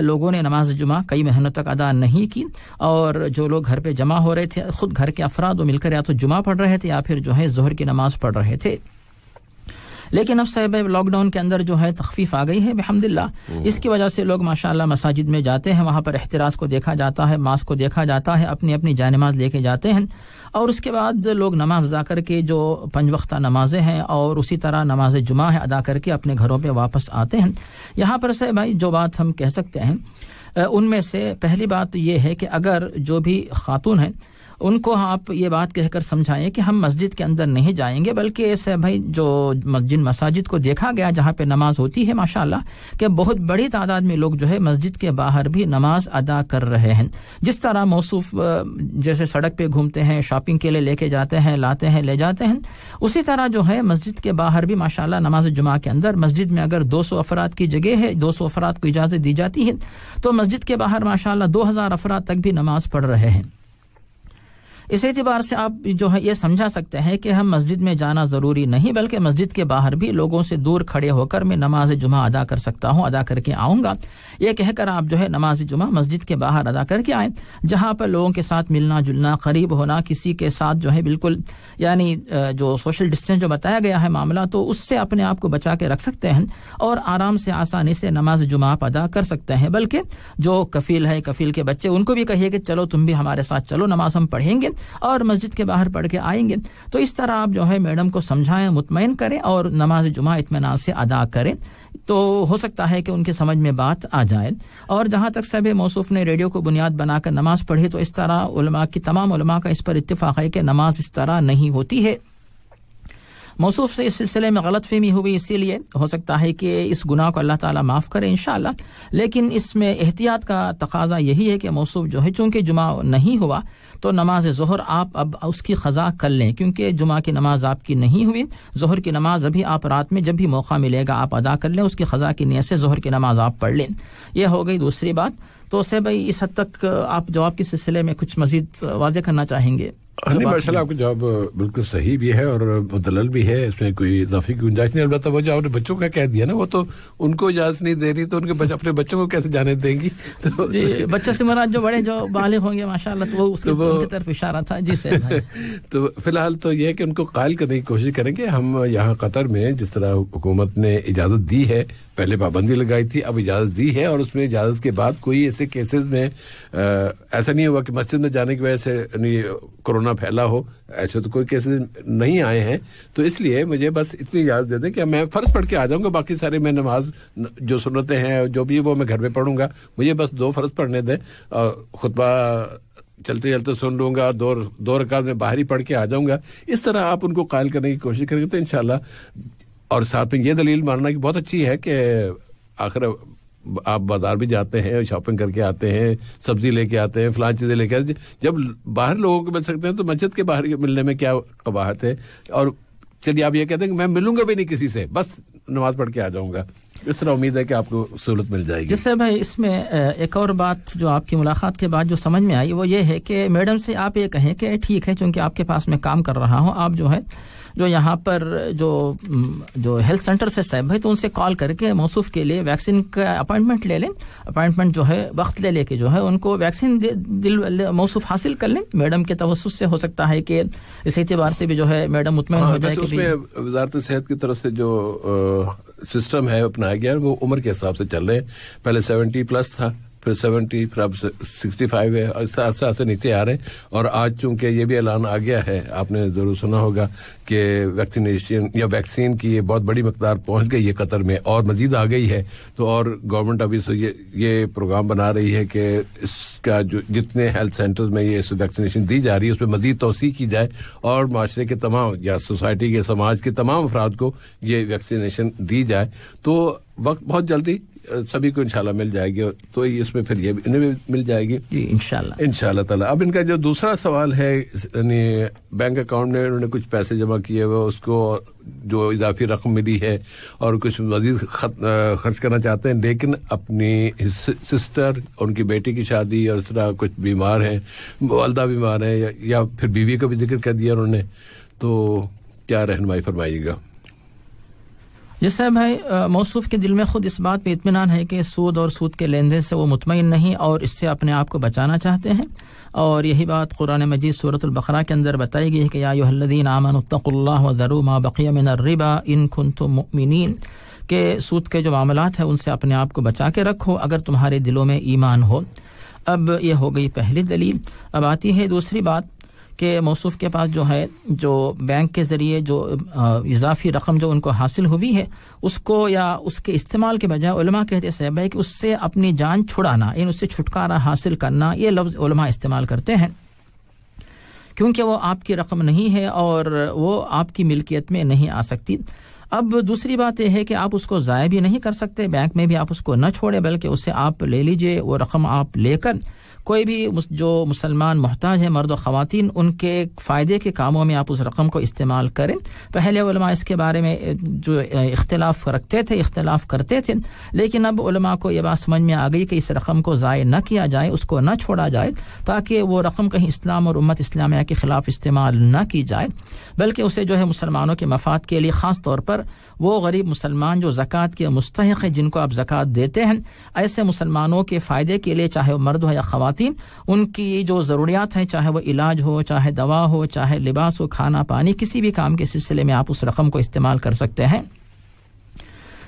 लोगों ने नमाज जुमा कई महीनों तक अदा नहीं की और जो लोग घर पे जमा हो रहे थे खुद घर के अफराद मिलकर या तो जुमा पढ़ रहे थे या फिर जो है जहर की नमाज पढ़ रहे थे लेकिन अब साहब लॉकडाउन के अंदर जो है तखफीफ आ गई है बहमदिल्ला हम्म। इसकी वजह से लोग माशाला मसाजिद में जाते हैं वहाँ पर एहतराज को देखा जाता है मास्क को देखा जाता है अपनी अपनी जाय नमाज लेके जाते हैं और उसके बाद लोग नमाज अदा करके जो पंज वक्ता नमाजें हैं और उसी तरह नमाज जुमा है अदा करके अपने घरों पर वापस आते हैं यहाँ पर से भाई जो बात हम कह सकते हैं उनमें से पहली बात यह है कि अगर जो भी खातून हैं उनको आप ये बात कहकर समझाएं कि हम मस्जिद के अंदर नहीं जाएंगे बल्कि ऐसे भाई जो जिन मसाजिद को देखा गया जहाँ पे नमाज होती है माशाल्लाह कि बहुत बड़ी तादाद में लोग जो है मस्जिद के बाहर भी नमाज अदा कर रहे हैं जिस तरह मौसू जैसे सड़क पे घूमते हैं शॉपिंग के लिए लेके जाते हैं लाते हैं ले जाते हैं उसी तरह जो है मस्जिद के बाहर भी माशा नमाज जुमा के अंदर मस्जिद में अगर सौ अफराद की जगह है सौ अफराद को इजाज़त दी जाती है तो मस्जिद के बाहर दो हजार अफराद तक भी नमाज पढ़ रहे हैं इस एतबार से आप जो है ये समझा सकते हैं कि हम मस्जिद में जाना ज़रूरी नहीं बल्कि मस्जिद के बाहर भी लोगों से दूर खड़े होकर मैं नमाज जुमा अदा कर सकता हूँ अदा करके आऊंगा ये कहकर आप जो है नमाज जुमा मस्जिद के बाहर अदा करके आए जहां पर लोगों के साथ मिलना जुलना करीब होना किसी के साथ जो है बिल्कुल यानी जो सोशल डिस्टेंस जो बताया गया है मामला तो उससे अपने आप को बचा के रख सकते हैं और आराम से आसानी से नमाज जुमा आप अदा कर सकते हैं बल्कि जो कफील है कफील के बच्चे उनको भी कहिए कि चलो तुम भी हमारे साथ चलो नमाज हम पढ़ेंगे और मस्जिद के बाहर पढ़ के आएंगे तो इस तरह आप जो है मैडम को समझाएं मुतमिन करें और नमाज जुमा इतमान से अदा करें तो हो सकता है कि उनके समझ में बात आ जाए और जहाँ तक सब मौसुफ ने रेडियो को बुनियाद बनाकर नमाज पढ़ी तो इस तरह उलमा की तमाम उलमा का इस पर इतफाक़ है कि नमाज इस तरह नहीं होती है मौसूफ से इस सिलसिले में गलत फहमी हुई इसीलिए हो सकता है कि इस गुनाह को अल्लाह ताला माफ़ करे इन लेकिन इसमें एहतियात का तकाजा यही है कि मौसू जो है चूँकि जुमा नहीं हुआ तो नमाज जहर आप अब उसकी ख़ज़ा कर लें क्योंकि जुमा की नमाज आपकी नहीं हुई जहर की नमाज अभी आप रात में जब भी मौका मिलेगा आप अदा कर लें उसकी ख़ज़ा की नीयत से जहर की नमाज आप पढ़ लें यह हो गई दूसरी बात तो से भाई इस हद तक आप जवाब के सिलसिले में कुछ मज़ीद वाजे करना चाहेंगे माशा आपकी जॉब बिल्कुल सही भी है और दलल भी है इसमें कोई इजाफी की गुंजाइश नहीं अलबत्त वो जो आपने बच्चों का कह दिया ना वो तो उनको इजाजत नहीं दे रही तो उनके बच्चे अपने बच्चों को कैसे जाने देंगी तो बच्चों से मरा जो बड़े जो बाले होंगे माशा तो वो उसके तो उनकी तरफ इशारा था जी सर हाँ। तो फिलहाल तो यह है कि उनको कायल करने की कोशिश करेंगे हम यहाँ कतर में जिस तरह हुकूमत ने इजाजत दी है पहले पाबंदी लगाई थी अब इजाजत दी है और उसमें इजाजत के बाद कोई ऐसे केसेस में आ, ऐसा नहीं हुआ कि मस्जिद में जाने की वजह से कोरोना फैला हो ऐसे तो कोई केसेस नहीं आए हैं तो इसलिए मुझे बस इतनी इजाजत दे दें कि मैं फर्ज पढ़ के आ जाऊंगा बाकी सारे मैं नमाज जो सुनते हैं जो भी वो मैं घर में पढ़ूंगा मुझे बस दो फर्ज पढ़ने दें खुतबा चलते चलते सुन लूंगा दो दो रकात में बाहर ही पढ़ के आ जाऊंगा इस तरह आप उनको कायल करने की कोशिश करेंगे तो इनशाला और साथ में ये दलील मानना की बहुत अच्छी है कि आखिर आप बाजार भी जाते हैं शॉपिंग करके आते हैं सब्जी लेके आते हैं फलान चीजें लेके आते हैं जब बाहर लोगों को मिल सकते हैं तो मस्जिद के बाहर मिलने में क्या कबाहत है और चलिए आप ये कहते हैं कि मैं मिलूंगा भी नहीं किसी से बस नमाज पढ़ के आ जाऊंगा इस तरह उम्मीद है कि आपको सहूलत मिल जाएगी जिससे भाई इसमें एक और बात जो आपकी मुलाकात के बाद जो समझ में आई वो ये है कि मैडम से आप ये कहें कि ठीक है चूंकि आपके पास मैं काम कर रहा हूँ आप जो है जो यहाँ पर जो जो हेल्थ सेंटर है साहब है तो उनसे कॉल करके मौसू के लिए वैक्सीन का अपॉइंटमेंट ले लें अपॉइंटमेंट जो है वक्त ले लेके जो है उनको वैक्सीन दिल मौसू हासिल कर लें मैडम के तवस से हो सकता है कि इस एतबार से भी जो है मैडम मुतमिन हाँ, हो जाए वजारत सेहत की तरफ से जो सिस्टम है अपनाया गया वो उम्र के हिसाब से चल रहे हैं पहले सेवेंटी प्लस था फिर सेवेंटी फिर अब सिक्सटी फाइव है आस्ते आस्ते आस्ते नीचे आ रहे हैं और आज चूंकि ये भी ऐलान आ गया है आपने जरूर सुना होगा कि वैक्सीनेशन या वैक्सीन की ये बहुत बड़ी मकदार पहुंच गई है कतर में और मजीद आ गई है तो और गवर्नमेंट अभी से ये ये प्रोग्राम बना रही है कि इसका जो जितने हेल्थ सेंटर्स में ये वैक्सीनेशन दी जा रही है उसमें मजीद तोसी की जाए और माशरे के तमाम या सोसाइटी के समाज के तमाम अफराद को ये वैक्सीनेशन दी जाए तो वक्त बहुत जल्दी सभी को इंशाल्लाह मिल जाएगी तो इसमें फिर ये इन्हें भी मिल जाएगी इनशाला इंशाल्लाह इंशाल्लाह ताला अब इनका जो दूसरा सवाल है यानी बैंक अकाउंट में उन्होंने कुछ पैसे जमा किए हुए उसको जो इजाफी रकम मिली है और कुछ मजीद खर्च करना चाहते हैं लेकिन अपनी सिस्टर उनकी बेटी की शादी और इस तरह कुछ बीमार है वालदा बीमार है या, या फिर बीवी का भी जिक्र कर दिया उन्होंने तो क्या रहनमाई फरमाइएगा जिससे भाई मौसूफ के दिल में खुद इस बात पर इतमान है कि सूद और सूद के लेन देन से वो मुतमिन नहीं और इससे अपने आप को बचाना चाहते हैं और यही बात कुरान मजीद सूरतबकरा के अंदर बताई गई है कि यादीन आमन ज़रू बक़िया मिन इन खुन तुमिन के सूद के जो मामला हैं उनसे अपने आप को बचा के रखो अगर तुम्हारे दिलों में ईमान हो अब यह हो गई पहली दलील अब आती है दूसरी बात कि मौसू के पास जो है जो बैंक के ज़रिए जो इजाफी रकम जो उनको हासिल हुई है उसको या उसके इस्तेमाल के बजाय उलमा कहते सैब है कि उससे अपनी जान छुड़ाना यानी उससे छुटकारा हासिल करना ये लफ्ज़ उलमा इस्तेमाल करते हैं क्योंकि वो आपकी रकम नहीं है और वो आपकी मिल्कियत में नहीं आ सकती अब दूसरी बात यह है कि आप उसको ज़ाय भी नहीं कर सकते बैंक में भी आप उसको न छोड़ें बल्कि उससे आप ले लीजिए वो रकम आप लेकर कोई भी जो मुसलमान मोहताज है मर्द व ख़वान उनके फ़ायदे के कामों में आप उस रकम को इस्तेमाल करें पहले इसके बारे में जो इख्तलाफ रखते थे इख्तलाफ करते थे लेकिन अब को ये बात समझ में आ गई कि इस रकम को ज़ाय न किया जाए उसको न छोड़ा जाए ताकि वो रकम कहीं इस्लाम और उम्मत इस्लामिया के ख़िलाफ़ इस्तेमाल न की जाए बल्कि उसे जो है मुसलमानों के मफाद के लिए ख़ास तौर पर वो गरीब मुसलमान जो ज़क़़त के मुस्तक हैं जिनको आप ज़क़़त देते हैं ऐसे मुसलमानों के फ़ायदे के लिए चाहे वो मर्द हो या ख़वान उनकी जो ज़रूरियात हैं चाहे वो इलाज हो चाहे दवा हो चाहे लिबास हो खाना पानी किसी भी काम के सिलसिले में आप उस रकम को इस्तेमाल कर सकते हैं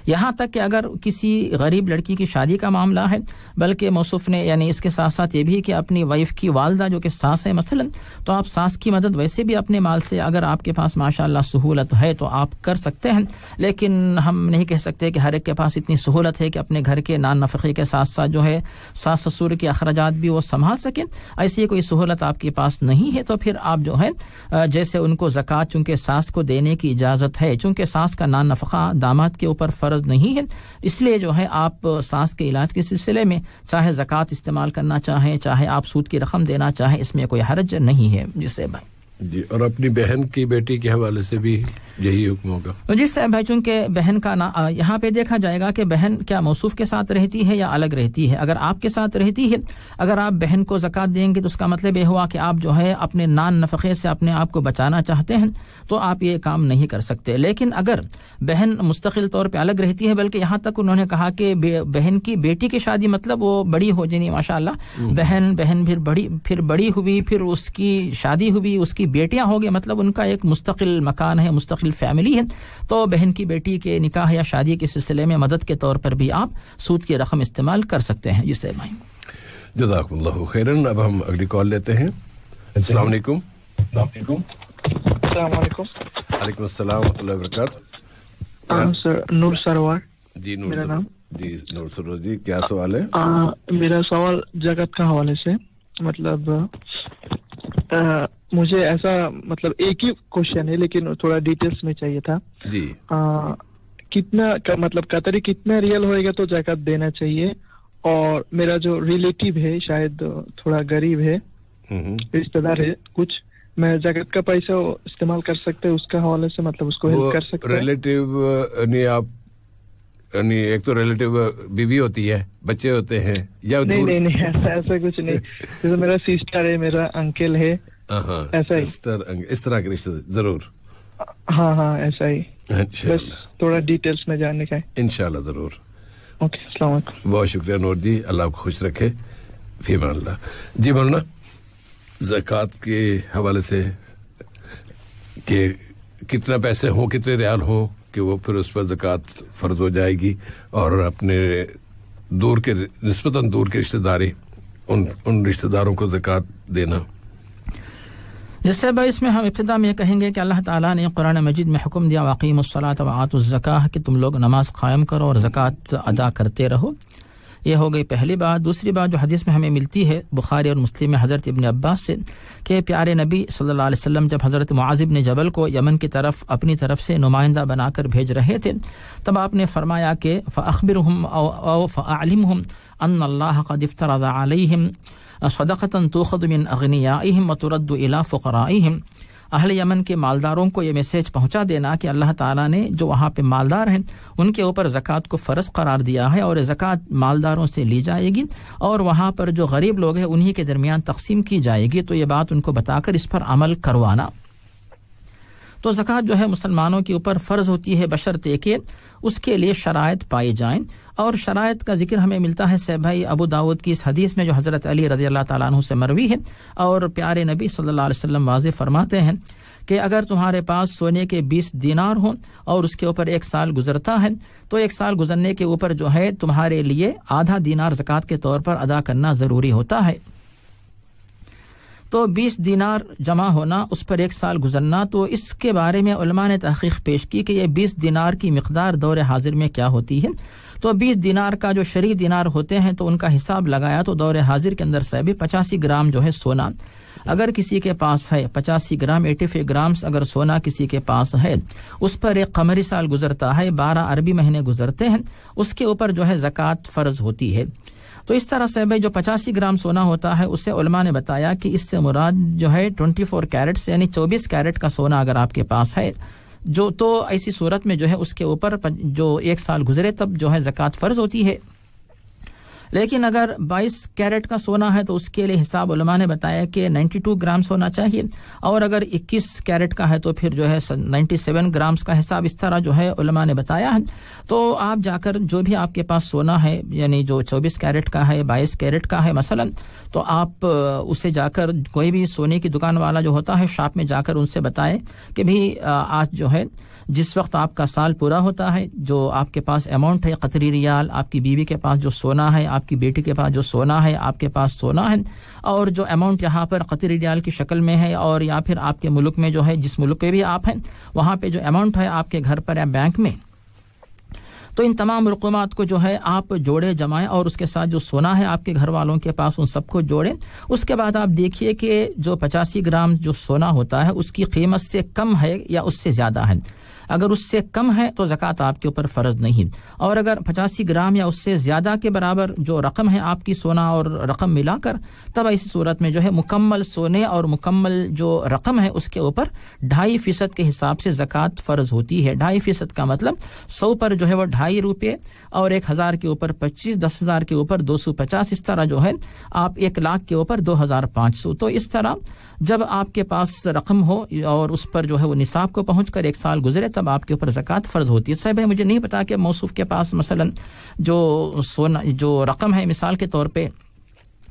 यहाँ तक कि अगर किसी गरीब लड़की की शादी का मामला है बल्कि मौसुफ ने यानी इसके साथ साथ ये भी कि अपनी वाइफ की वालदा जो कि सास है मसलन तो आप सास की मदद वैसे भी अपने माल से अगर आपके पास माशा सहूलत है तो आप कर सकते हैं लेकिन हम नहीं कह सकते कि हर एक के पास इतनी सहूलत है कि अपने घर के नान नफे के साथ साथ जो है सास ससुर के अखराज भी वो संभाल सकें ऐसी कोई सहूलत आपके पास नहीं है तो फिर आप जो है जैसे उनको जक़ात चूंकि सास को देने की इजाज़त है चूंकि सास का नान नफका दामाद के ऊपर फर्क मुस्तरद नहीं है इसलिए जो है आप सांस के इलाज के सिलसिले में चाहे ज़क़़त इस्तेमाल करना चाहें चाहे आप सूद की रकम देना चाहें इसमें कोई हर्ज नहीं है जिससे भाई जी और अपनी बहन की बेटी के हवाले से भी यही हुक्म होगा जी सर भाई चूंकि बहन का ना यहाँ पे देखा जाएगा कि बहन क्या मौसूफ के साथ रहती है या अलग रहती है अगर आपके साथ रहती है अगर आप बहन को जक़ात देंगे तो उसका मतलब ये हुआ कि आप जो है अपने नान नफ़े से अपने आप को बचाना चाहते हैं तो आप ये काम नहीं कर सकते लेकिन अगर बहन मुस्तकिल तौर पर अलग रहती है बल्कि यहाँ तक उन्होंने कहा कि बहन की बेटी की शादी मतलब वो बड़ी हो जानी माशा हम्म। बहन बहन फिर बड़ी फिर बड़ी हुई फिर उसकी शादी हुई उसकी बेटियां हो गई मतलब उनका एक मुस्तकिल मकान है मुस्तकिल फैमिली है तो बहन की बेटी के निकाह या शादी के सिलसिले में मदद के तौर पर भी आप सूद की रकम इस्तेमाल कर सकते हैं जिससे भाई जजाकल्ला खैरन अब हम अगली कॉल लेते हैं अलैक्म वालेकुम अस्सलाम वरहमतुल्लाह हाँ, हाँ। सर नूर सरवार जी नूर मेरा नाम जी नूर सरोज जी क्या सवाल है आ, हाँ, मेरा सवाल जगत का हवाले से मतलब मुझे ऐसा मतलब एक ही क्वेश्चन है लेकिन थोड़ा डिटेल्स में चाहिए था जी आ, कितना का, मतलब कतरी कितना रियल होएगा तो जकत देना चाहिए और मेरा जो रिलेटिव है शायद थोड़ा गरीब है हम्म। रिश्तेदार है कुछ मैं जगत का पैसा इस्तेमाल कर सकते हैं उसका हवाले से मतलब उसको हेल्प कर सकते रिलेटिव नहीं आप नहीं एक तो रिलेटिव बीवी होती है बच्चे होते हैं या नहीं नहीं नहीं ऐसा ऐसा कुछ नहीं जैसे मेरा सिस्टर है मेरा अंकल है ऐसा ही सिस्टर इस तरह के रिश्ते जरूर हाँ हाँ ऐसा ही बस थोड़ा डिटेल्स में जानने का है इनशाला जरूर ओके okay, बहुत शुक्रिया नूर जी अल्लाह आपको खुश रखे फी मानला जी मौलाना जक़ात के हवाले से कि कितना पैसे हो कितने रियाल हो कि वो फिर उस पर जक़ात फ़र्ज हो जाएगी और अपने दूर के नस्बता दूर के रिश्तेदारी उन उन रिश्तेदारों को जक़ात देना जिससे भाई में हम इब्तदा में कहेंगे कि अल्लाह ताला ने कुरान मजिद में हुक्म दिया वाकीमसलात वातुज़का कि तुम लोग नमाज कायम करो और ज़क़़त अदा करते रहो यह हो गई पहली बात दूसरी बात जो हदीस में हमें मिलती है बुखारी और मुस्लिम हज़रत इबन अब्बास से कि प्यारे नबी सल्लल्लाहु जब हज़रत मुआजिब ने जबल को यमन की तरफ अपनी तरफ से नुमाइंदा बनाकर भेज रहे थे तब आपने फरमाया कि फ़ाखबिर हम अलिम हम सदक़ता तोखद मिन अगनियाम मतरद इला फ़ुकराम अहल यमन के मालदारों को यह मैसेज पहुंचा देना कि अल्लाह ताला ने जो वहां पे मालदार हैं उनके ऊपर ज़क़़त को फ़र्ज करार दिया है और ज़क़़त मालदारों से ली जाएगी और वहां पर जो गरीब लोग हैं उन्हीं के दरमियान तकसीम की जाएगी तो ये बात उनको बताकर इस पर अमल करवाना तो जक़ात जो है मुसलमानों के ऊपर फ़र्ज होती है बशर्ते के उसके लिए शराय पाई जाए और शरात का जिक्र हमें मिलता है भाई अबू दाऊद की इस हदीस में जो हज़रत अली रजी अल्लाह तु से मरवी है और प्यारे नबी सल्ला वसम वाज फरमाते हैं कि अगर तुम्हारे पास सोने के बीस दिनार हों और उसके ऊपर एक साल गुजरता है तो एक साल गुजरने के ऊपर जो है तुम्हारे लिए आधा दिनार जक़ात के तौर पर अदा करना ज़रूरी होता है तो बीस दिनार जमा होना उस पर एक साल गुजरना तो इसके बारे में उलमा ने तहकीक पेश की कि यह बीस दिनार की मकदार दौर हाजिर में क्या होती है तो बीस दिनार का जो शरी दिनार होते हैं तो उनका हिसाब लगाया तो दौर हाजिर के अंदर से भी पचासी ग्राम जो है सोना अगर किसी के पास है पचासी ग्राम एटी फाइव ग्राम्स अगर सोना किसी के पास है उस पर एक कमरी साल गुजरता है बारह अरबी महीने गुजरते हैं उसके ऊपर जो है जक़ात फ़र्ज होती है तो इस तरह से भाई जो पचासी ग्राम सोना होता है उससे उलमा ने बताया कि इससे मुराद जो है ट्वेंटी फोर कैरेट यानी चौबीस कैरेट का सोना अगर आपके पास है जो तो ऐसी सूरत में जो है उसके ऊपर जो एक साल गुजरे तब जो है जक़ात फ़र्ज होती है लेकिन अगर 22 कैरेट का सोना है तो उसके लिए हिसाब उलमा ने बताया कि 92 ग्राम सोना चाहिए और अगर 21 कैरेट का है तो फिर जो है 97 ग्राम्स का हिसाब इस तरह जो है उलमा ने बताया है तो आप जाकर जो भी आपके पास सोना है यानी जो 24 कैरेट का है 22 कैरेट का है मसलन तो आप उसे जाकर कोई भी सोने की दुकान वाला जो होता है शॉप में जाकर उनसे बताएं कि भी आज जो है जिस वक्त आपका साल पूरा होता है जो आपके पास अमाउंट है कतरी रियाल आपकी बीवी के पास जो सोना है आपकी बेटी के पास जो सोना है आपके पास सोना है और जो अमाउंट यहाँ पर कतरी रियाल की शक्ल में है और या फिर आपके मुल्क में जो है जिस मुल्क के भी आप हैं वहाँ पर जो अमाउंट है आपके घर पर या बैंक में तो इन तमाम रकूमात को जो है आप जोड़े जमाएं और उसके साथ जो सोना है आपके घर वालों के पास उन सबको जोड़ें उसके बाद आप देखिए कि जो पचासी ग्राम जो सोना होता है उसकी कीमत से कम है या उससे ज़्यादा है अगर उससे कम है तो जक़ात आपके ऊपर फ़र्ज नहीं और अगर पचासी ग्राम या उससे ज़्यादा के बराबर जो रकम है आपकी सोना और रकम मिलाकर तब ऐसी सूरत में जो है मुकम्मल सोने और मुकम्मल जो रकम है उसके ऊपर ढाई फ़ीसद के हिसाब से ज़क़़त फ़र्ज होती है ढाई फ़ीसद का मतलब सौ पर जो है वह ढाई रुपये और एक हज़ार के ऊपर पच्चीस दस हज़ार के ऊपर दो सौ पचास इस तरह जो है आप एक लाख के ऊपर दो हज़ार पाँच सौ तो इस तरह जब आपके पास रकम हो और उस पर जो है वो निसाब को पहुंच कर एक साल गुजरे तब आपके ऊपर जक़ात फ़र्ज होती है साहब है मुझे नहीं पता कि मौसुफ के पास मसलन जो सोना जो रकम है मिसाल के तौर पर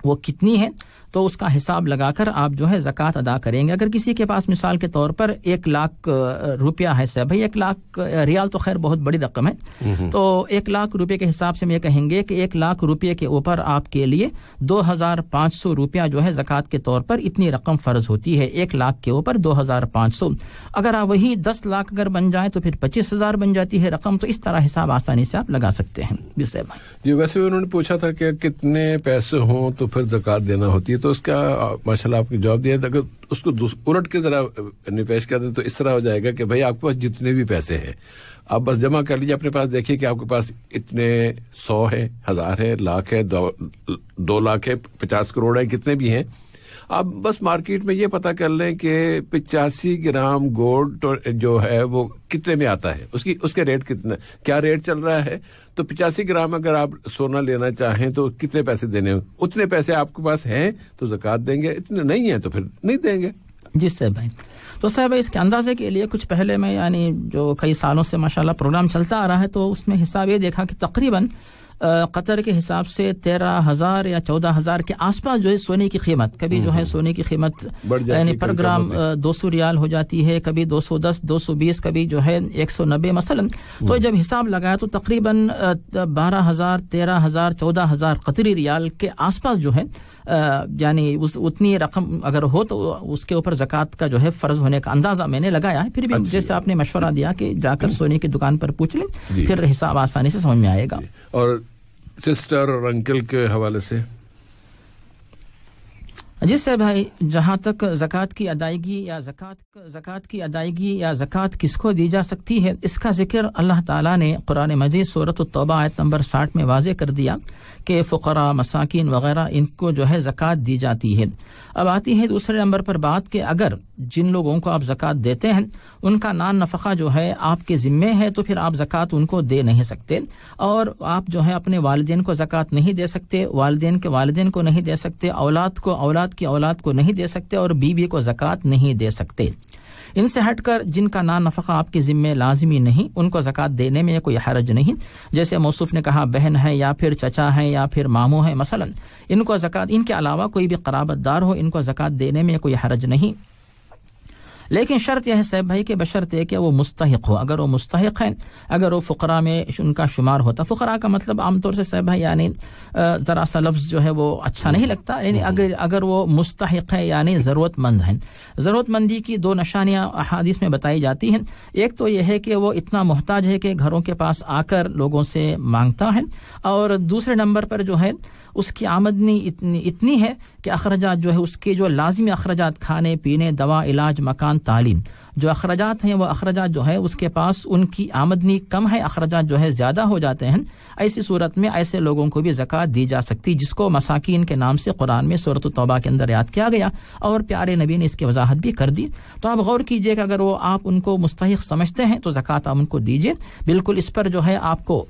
वो कितनी है तो उसका हिसाब लगाकर आप जो है ज़क़़त अदा करेंगे अगर किसी के पास मिसाल के तौर पर एक लाख रुपया है सर भाई एक लाख रियाल तो खैर बहुत बड़ी रकम है तो एक लाख रुपये के हिसाब से हम ये कहेंगे कि एक लाख रुपये के ऊपर आपके लिए दो हज़ार पाँच सौ रुपया जो है जक़ात के तौर पर इतनी रकम फ़र्ज होती है एक लाख के ऊपर दो हज़ार पाँच सौ अगर आप वही दस लाख अगर बन जाए तो फिर पच्चीस हज़ार बन जाती है रकम तो इस तरह हिसाब आसानी से आप लगा सकते हैं जी वैसे उन्होंने पूछा था कि कितने पैसे हों तो फिर जक़ात देना होती है तो उसका माशाल्लाह आपने जवाब दिया अगर उसको उलट के जरा निपेश कर दें तो इस तरह हो जाएगा कि भाई आपके पास जितने भी पैसे हैं आप बस जमा कर लीजिए अपने पास देखिए कि आपके पास इतने सौ है हजार है लाख है दो, दो लाख है पचास करोड़ है कितने भी हैं अब बस मार्केट में ये पता कर लें कि पिचासी ग्राम गोल्ड तो जो है वो कितने में आता है उसकी उसके रेट कितने क्या रेट चल रहा है तो पिचासी ग्राम अगर आप सोना लेना चाहें तो कितने पैसे देने उतने पैसे आपके पास हैं तो जक़ात देंगे इतने नहीं है तो फिर नहीं देंगे जी सर भाई तो साहब इसके अंदाजे के लिए कुछ पहले में यानी जो कई सालों से माशाल्लाह प्रोग्राम चलता आ रहा है तो उसमें हिसाब ये देखा कि तकरीबन कतर के हिसाब से तेरह हज़ार या चौदह हज़ार के आसपास जो है सोने की कीमत कभी जो है हम्म, हम्म। सोने की कीमत यानी पर ग्राम दो सौ रियाल हो जाती है कभी दो सौ दस दो सौ बीस कभी जो है एक सौ नब्बे मसलन तो हम्म। जब हिसाब लगाया तो तकरीबन बारह हज़ार तेरह हज़ार चौदह हज़ार कतरी रियाल के आसपास जो है यानी उस उतनी रकम अगर हो तो उसके ऊपर जक़ात का जो है फ़र्ज होने का अंदाज़ा मैंने लगाया है फिर भी जैसे आपने मशवरा दिया कि जाकर सोने की दुकान पर पूछ लें फिर हिसाब आसानी से समझ में आएगा और सिस्टर और अंकल के हवाले से जी सर भाई जहाँ तक जक़ात की अदायगी या जक़ात जक़ात की अदायगी या ज़क़़त किसको दी जा सकती है इसका जिक्र अल्लाह ताला ने कुरान मजीद सूरत तौबा आयत नंबर साठ में वाजे कर दिया कि फरा मसाकिन वगैरह इनको जो है जक़ात दी जाती है अब आती है दूसरे नंबर पर बात कि अगर जिन लोगों को आप ज़क़़त देते हैं उनका नान नफ़ा जो है आपके ज़िम्मे है तो फिर आप ज़क़़त उनको दे नहीं सकते और आप जो है अपने वालदेन को ज़क़़त नहीं दे सकते वालदेन के वालदेन को नहीं दे सकते औलाद को औलाद की औलाद को नहीं दे सकते और बीवी को ज़क़़त नहीं दे सकते इनसे हटकर जिनका ना नफ़ा आपके ज़िम्मे लाजमी नहीं उनको ज़क़़त देने में कोई हरज नहीं जैसे मौसूफ़ ने कहा बहन है या फिर चचा है या फिर मामू है मसलन इनको ज़क़़त इनके अलावा कोई भी कराबतदार हो इनको ज़क़़त देने में कोई हरज नहीं लेकिन शर्त यह है सैब भाई के बशर्त है कि वो मुस्तक हो अगर वो मुस्तक है अगर वो फ़करा में उनका शुमार होता फ़करा का मतलब आमतौर से सैब भाई यानी ज़रा सा लफ्ज़ जो है वो अच्छा नहीं लगता यानी हम्म। अगर अगर वो मुस्तक है यानी ज़रूरतमंद है ज़रूरतमंदी की दो नशानियाँ अहादीस में बताई जाती हैं एक तो यह है कि वो इतना मोहताज है कि घरों के पास आकर लोगों से मांगता है और दूसरे नंबर पर जो है उसकी आमदनी इतनी इतनी है कि अखराज जो है उसके जो लाजमी अखराजा खाने पीने दवा इलाज मकान तालीम जो अखराज हैं वो अखराज जो है उसके पास उनकी आमदनी कम है अखराजा जो है ज़्यादा हो जाते हैं ऐसी सूरत में ऐसे लोगों को भी ज़क़़त दी जा सकती जिसको मसाकिन के नाम से कुरान में सूरत तोबा के अंदर याद किया गया और प्यारे नबी ने इसकी वजाहत भी कर दी तो आप गौर कीजिए कि अगर वो आप उनको मुस्तक समझते हैं तो ज़क़़त आप उनको दीजिए बिल्कुल इस पर जो है आपको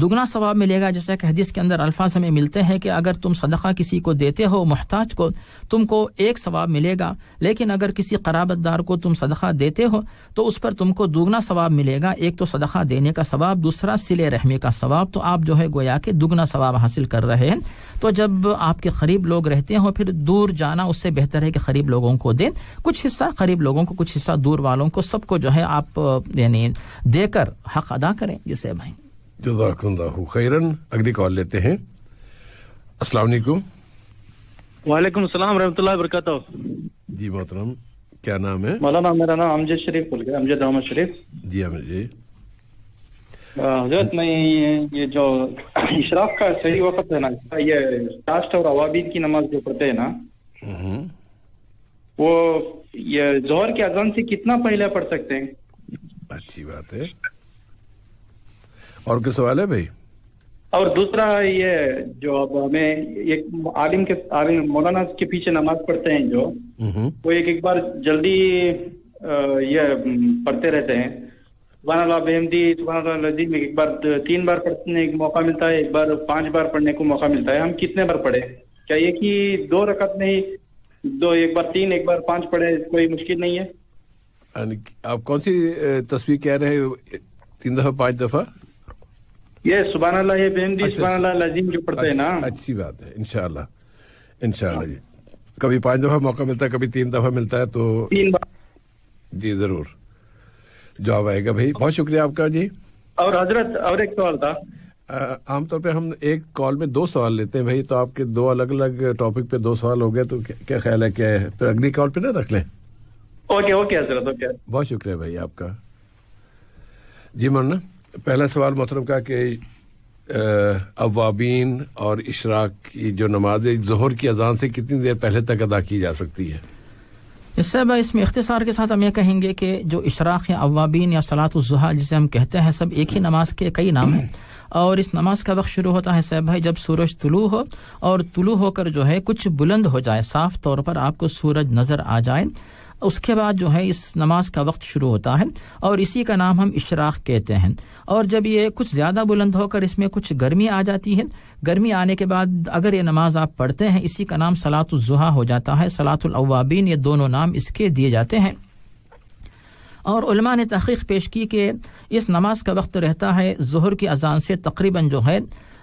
दुगना सवाब मिलेगा जैसा कि हदीस के अंदर अल्फाज हमें मिलते हैं कि अगर तुम सदका किसी को देते हो मोहताज को तुमको एक सवाब मिलेगा लेकिन अगर किसी खराबतदार को तुम सदका देते हो तो उस पर तुमको दुगना सवाब मिलेगा एक तो सदका देने का सवाब दूसरा सिले रहमी का सवाब तो आप जो है गोया के दुगना सवाब हासिल कर रहे हैं तो जब आपके करीब लोग रहते हो फिर दूर जाना उससे बेहतर है कि करीब लोगों को दें कुछ हिस्सा करीब लोगों को कुछ हिस्सा दूर वालों को सबको जो है आप यानी देकर हक अदा करें जिसे भाई जजाकल्लाहु खैरन अगली कॉल लेते हैं अस्सलाम वालेकुम वालेकुम सलाम रहमतुल्लाहि वरकत जी मोहतरम क्या नाम है मौलाना मेरा नाम अमजद शरीफ बोल गया अमजद अहमद शरीफ जी अमजद जी हजरत मैं ये जो इशराफ का सही वक्त है ना ये लास्ट और अवाबीद की नमाज जो पढ़ते हैं ना हम्म। वो ये जोहर के अजान से कितना पहले पढ़ सकते हैं अच्छी बात है और क्या सवाल है भाई और दूसरा ये जो अब हमें एक आलिम के आलिम मौलाना के पीछे नमाज पढ़ते हैं जो हम्म। वो एक एक बार जल्दी ये हम्म, पढ़ते रहते हैं सुबहानदी सुबहानदीम एक बार तीन बार पढ़ने का मौका मिलता है एक बार पांच बार पढ़ने को मौका मिलता है हम कितने बार पढ़े क्या ये कि दो रकत नहीं दो एक बार तीन एक बार पांच पढ़े कोई मुश्किल नहीं है आप कौन सी तस्वीर कह रहे हैं तीन दफा पांच दफा ये सुबह ये बहन जी लजीम जो पढ़ते हैं ना अच्छी बात है इनशाला इनशाला जी कभी पांच दफा मौका मिलता है कभी तीन दफा मिलता है तो तीन बार जी जरूर जवाब आएगा भाई बहुत शुक्रिया आपका जी और हजरत और एक सवाल था आमतौर पे हम एक कॉल में दो सवाल लेते हैं भाई तो आपके दो अलग अलग टॉपिक पे दो सवाल हो गए तो क्या, क्या ख्याल है क्या है तो अगली कॉल पे ना रख लें ओके ओके हजरत ओके बहुत शुक्रिया भाई आपका जी मरना पहला सवाल मोहतरम का कि अवाबीन और इशराक की जो नमाज जहर की अजान से कितनी देर पहले तक अदा की जा सकती है इससे अब इसमें इख्तसार के साथ हम ये कहेंगे कि जो इशराक या अवाबीन या सलातुजहा जिसे हम कहते हैं सब एक ही नमाज के कई नाम हैं और इस नमाज का वक्त शुरू होता है सैब भाई जब सूरज तुलू हो और तुलू होकर जो है कुछ बुलंद हो जाए साफ तौर पर आपको सूरज नजर आ जाए उसके बाद जो है इस नमाज का वक्त शुरू होता है और इसी का नाम हम इशराक कहते हैं और जब ये कुछ ज़्यादा बुलंद होकर इसमें कुछ गर्मी आ जाती है गर्मी आने के बाद अगर ये नमाज आप पढ़ते हैं इसी का नाम सलातुलजुहा हो जाता है सलातुलवाबीन ये दोनों नाम इसके दिए जाते हैं और उलमा ने तहकीक पेश की कि इस नमाज का वक्त रहता है जहर की अजान से तकरीबन जो है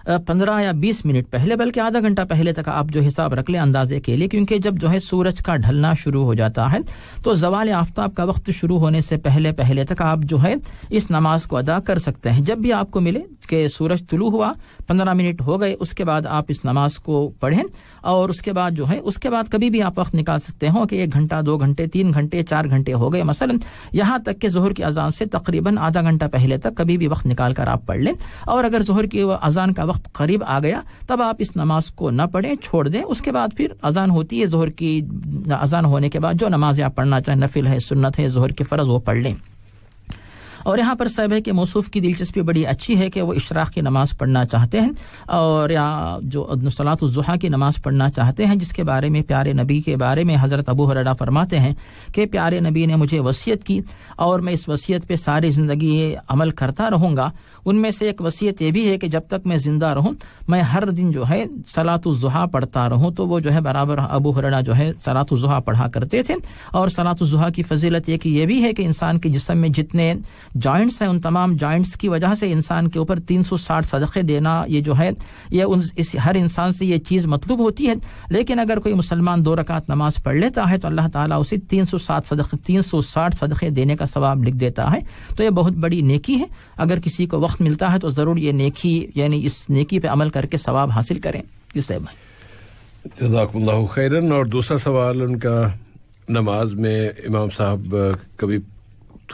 पंद्रह या बीस मिनट पहले बल्कि आधा घंटा पहले तक आप जो हिसाब रख लें अंदाजे के लिए क्योंकि जब जो है सूरज का ढलना शुरू हो जाता है तो जवाल आफ्ताब का वक्त शुरू होने से पहले पहले तक आप जो है इस नमाज को अदा कर सकते हैं जब भी आपको मिले कि सूरज तुलू हुआ पंद्रह मिनट हो गए उसके बाद आप इस नमाज को पढ़ें और उसके बाद जो है उसके बाद कभी भी आप वक्त निकाल सकते हो कि एक घंटा दो घंटे तीन घंटे चार घंटे हो गए मसलन यहाँ तक कि जहर की अजान से तकरीबन आधा घंटा पहले तक कभी भी वक्त निकाल कर आप पढ़ लें और अगर जहर की अजान का वक्त वक्त करीब आ गया तब आप इस नमाज को न पढ़ें छोड़ दें उसके बाद फिर अजान होती है जहर की अजान होने के बाद जो नमाजें आप पढ़ना चाहें नफिल है सुन्नत है जहर की फ़र्ज़ वो पढ़ लें और यहाँ पर साहब है कि मौसूफ की दिलचस्पी बड़ी अच्छी है कि वो इशराक की नमाज पढ़ना चाहते हैं और या जो सलातुलजुहा की नमाज पढ़ना चाहते हैं जिसके बारे में प्यारे नबी के बारे में हज़रत अबू हरडा फरमाते हैं कि प्यारे नबी ने मुझे वसीयत की और मैं इस वसीयत पर सारी ज़िंदगी अमल करता रहूँगा उनमें से एक वसीयत ये भी है कि जब तक मैं ज़िंदा रहूँ मैं हर दिन जो है सलातुलजुहा पढ़ता रहूँ तो वो जो है बराबर अबू हरडा जो है जुहा पढ़ा करते थे और सलातुलजुहा की फजीलत ये कि ये भी है कि इंसान के जिसम में जितने जॉइंट्स हैं उन तमाम जॉइंट्स की वजह से इंसान के ऊपर 360 सदक़े देना ये जो है ये उन इस हर इंसान से ये चीज़ मतलूब होती है लेकिन अगर कोई मुसलमान दो रकात नमाज पढ़ लेता है तो अल्लाह ताला उसे 360 सदक़े साठ सदक़े देने का सवाब लिख देता है तो ये बहुत बड़ी नेकी है अगर किसी को वक्त मिलता है तो ज़रूर ये नेकी यानी इस नेकी पर अमल करके सवाब हासिल करें जिससे जजाकल्ला खैरन और दूसरा सवाल उनका नमाज में इमाम साहब कभी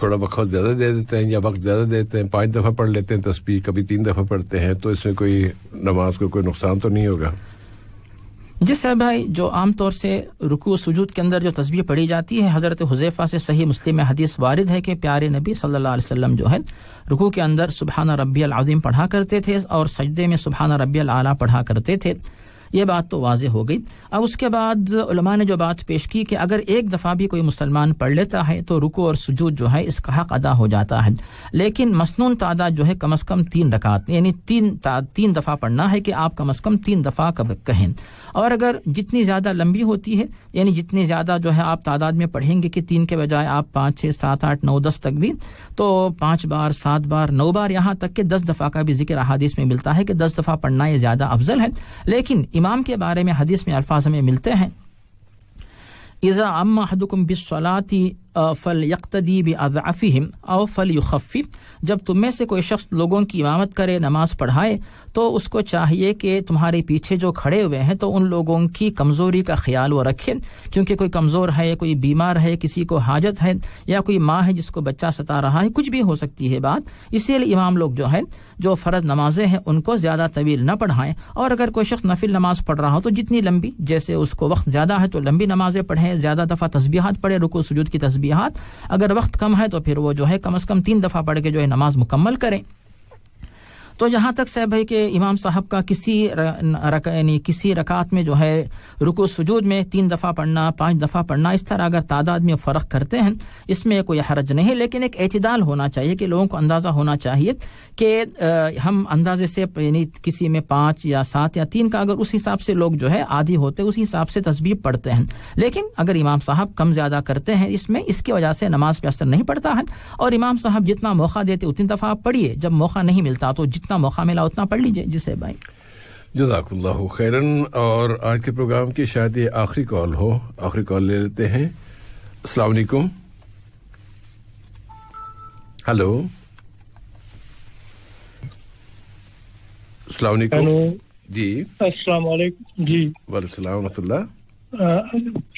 थोड़ा वक्त ज़्यादा दे देते हैं या वक्त ज़्यादा देते हैं पांच दफ़ा पढ़ लेते हैं तस्वीर कभी तीन दफ़ा पढ़ते हैं तो इसमें कोई नमाज को कोई नुकसान तो नहीं होगा जी सर भाई जो आमतौर से रुकू सजूद के अंदर जो तस्वीर पढ़ी जाती है हज़रत हुजैफा से सही मुस्लिम हदीस वारद है कि प्यारे नबी सल्लल्लाहु अलैहि वसल्लम जो है रुकू के अंदर सुबहाना रबी अलाजीम पढ़ा करते थे और सजदे में सुबहाना रबी अला पढ़ा करते थे ये बात तो वाज हो गई अब उसके बाद ने जो बात पेश की कि अगर एक दफ़ा भी कोई मुसलमान पढ़ लेता है तो रुको और सुजूद जो है इसका हक अदा हो जाता है लेकिन मसनून तादाद जो है कम अज़ कम तीन रकात यानी तीन तीन दफ़ा पढ़ना है कि आप कम अज़ कम तीन दफ़ा कहें और अगर जितनी ज़्यादा लंबी होती है यानी जितनी ज़्यादा जो है आप तादाद में पढ़ेंगे कि तीन के बजाय आप पाँच छः सात आठ नौ दस तक भी तो पाँच बार सात बार नौ बार यहाँ तक के दस दफ़ा का भी जिक्र अदीस में मिलता है कि दस दफ़ा पढ़ना ये ज़्यादा अफजल है लेकिन इमाम के बारे में हदीस में अल्फाज हमें मिलते हैं इज़ा अम्मा हदकुम बिसलाती फल यकतदी भी अजाफिम और फल युखफ़ जब तुम में से कोई शख्स लोगों की इमामत करे नमाज पढ़ाए तो उसको चाहिए कि तुम्हारे पीछे जो खड़े हुए हैं तो उन लोगों की कमज़ोरी का ख्याल वो रखें क्योंकि कोई कमज़ोर है कोई बीमार है किसी को हाजत है या कोई माँ है जिसको बच्चा सता रहा है कुछ भी हो सकती है बात इसीलिए इमाम लोग जो है जो फ़र्ज नमाजें हैं उनको ज़्यादा तवील न पढ़ाएं और अगर कोई शख्स नफिल नमाज पढ़ रहा हो तो जितनी लंबी जैसे उसको वक्त ज़्यादा है तो लंबी नमाजें पढ़ें ज़्यादा दफ़ा तस्बीहात पढ़े रुको सजूद की तस्बी तस्बीहात अगर वक्त कम है तो फिर वो जो है कम अज़ कम तीन दफ़ा पढ़ के जो है नमाज मुकम्मल करें तो जहाँ तक सैब है कि इमाम साहब का किसी रक, यानी किसी रकात में जो है रुको सजूद में तीन दफ़ा पढ़ना पाँच दफ़ा पढ़ना इस तरह अगर तादाद में फ़र्क करते हैं इसमें कोई हरज नहीं लेकिन एक अतदाल होना चाहिए कि लोगों को अंदाज़ा होना चाहिए कि हम अंदाजे से यानी किसी में पाँच या सात या तीन का अगर उस हिसाब से लोग जो है आदि होते उस हिसाब से तस्वीर पढ़ते हैं लेकिन अगर इमाम साहब कम ज़्यादा करते हैं इसमें इसकी वजह से नमाज पर असर नहीं पड़ता है और इमाम साहब जितना मौका देते उतनी दफ़ा आप पढ़िए जब मौका नहीं मिलता तो जितना जितना मौका मिला उतना पढ़ लीजिए जिसे भाई जजाकल्ला खैरन और आज के प्रोग्राम की शायद ये आखिरी कॉल हो आखिरी कॉल ले लेते हैं असलकुम हेलो असलकुम जी अस्सलाम वालेकुम जी वालेकुम रहमतुल्लाह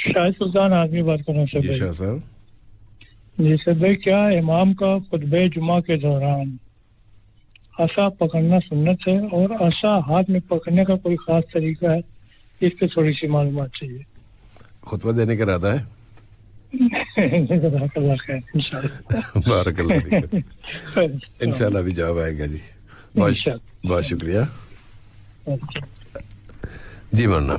शाह सुल्तान आदमी बात कर रहे हूँ जी शाह साहब जी सर भाई क्या इमाम का खुतब जुमा के दौरान आशा पकड़ना सुन्नत है और आशा हाथ में पकड़ने का कोई खास तरीका है इस पर थोड़ी सी मालूम चाहिए खुतबा देने का इरादा है इंशाल्लाह भी जवाब आएगा जी बहुत शुक्रिया जी मरना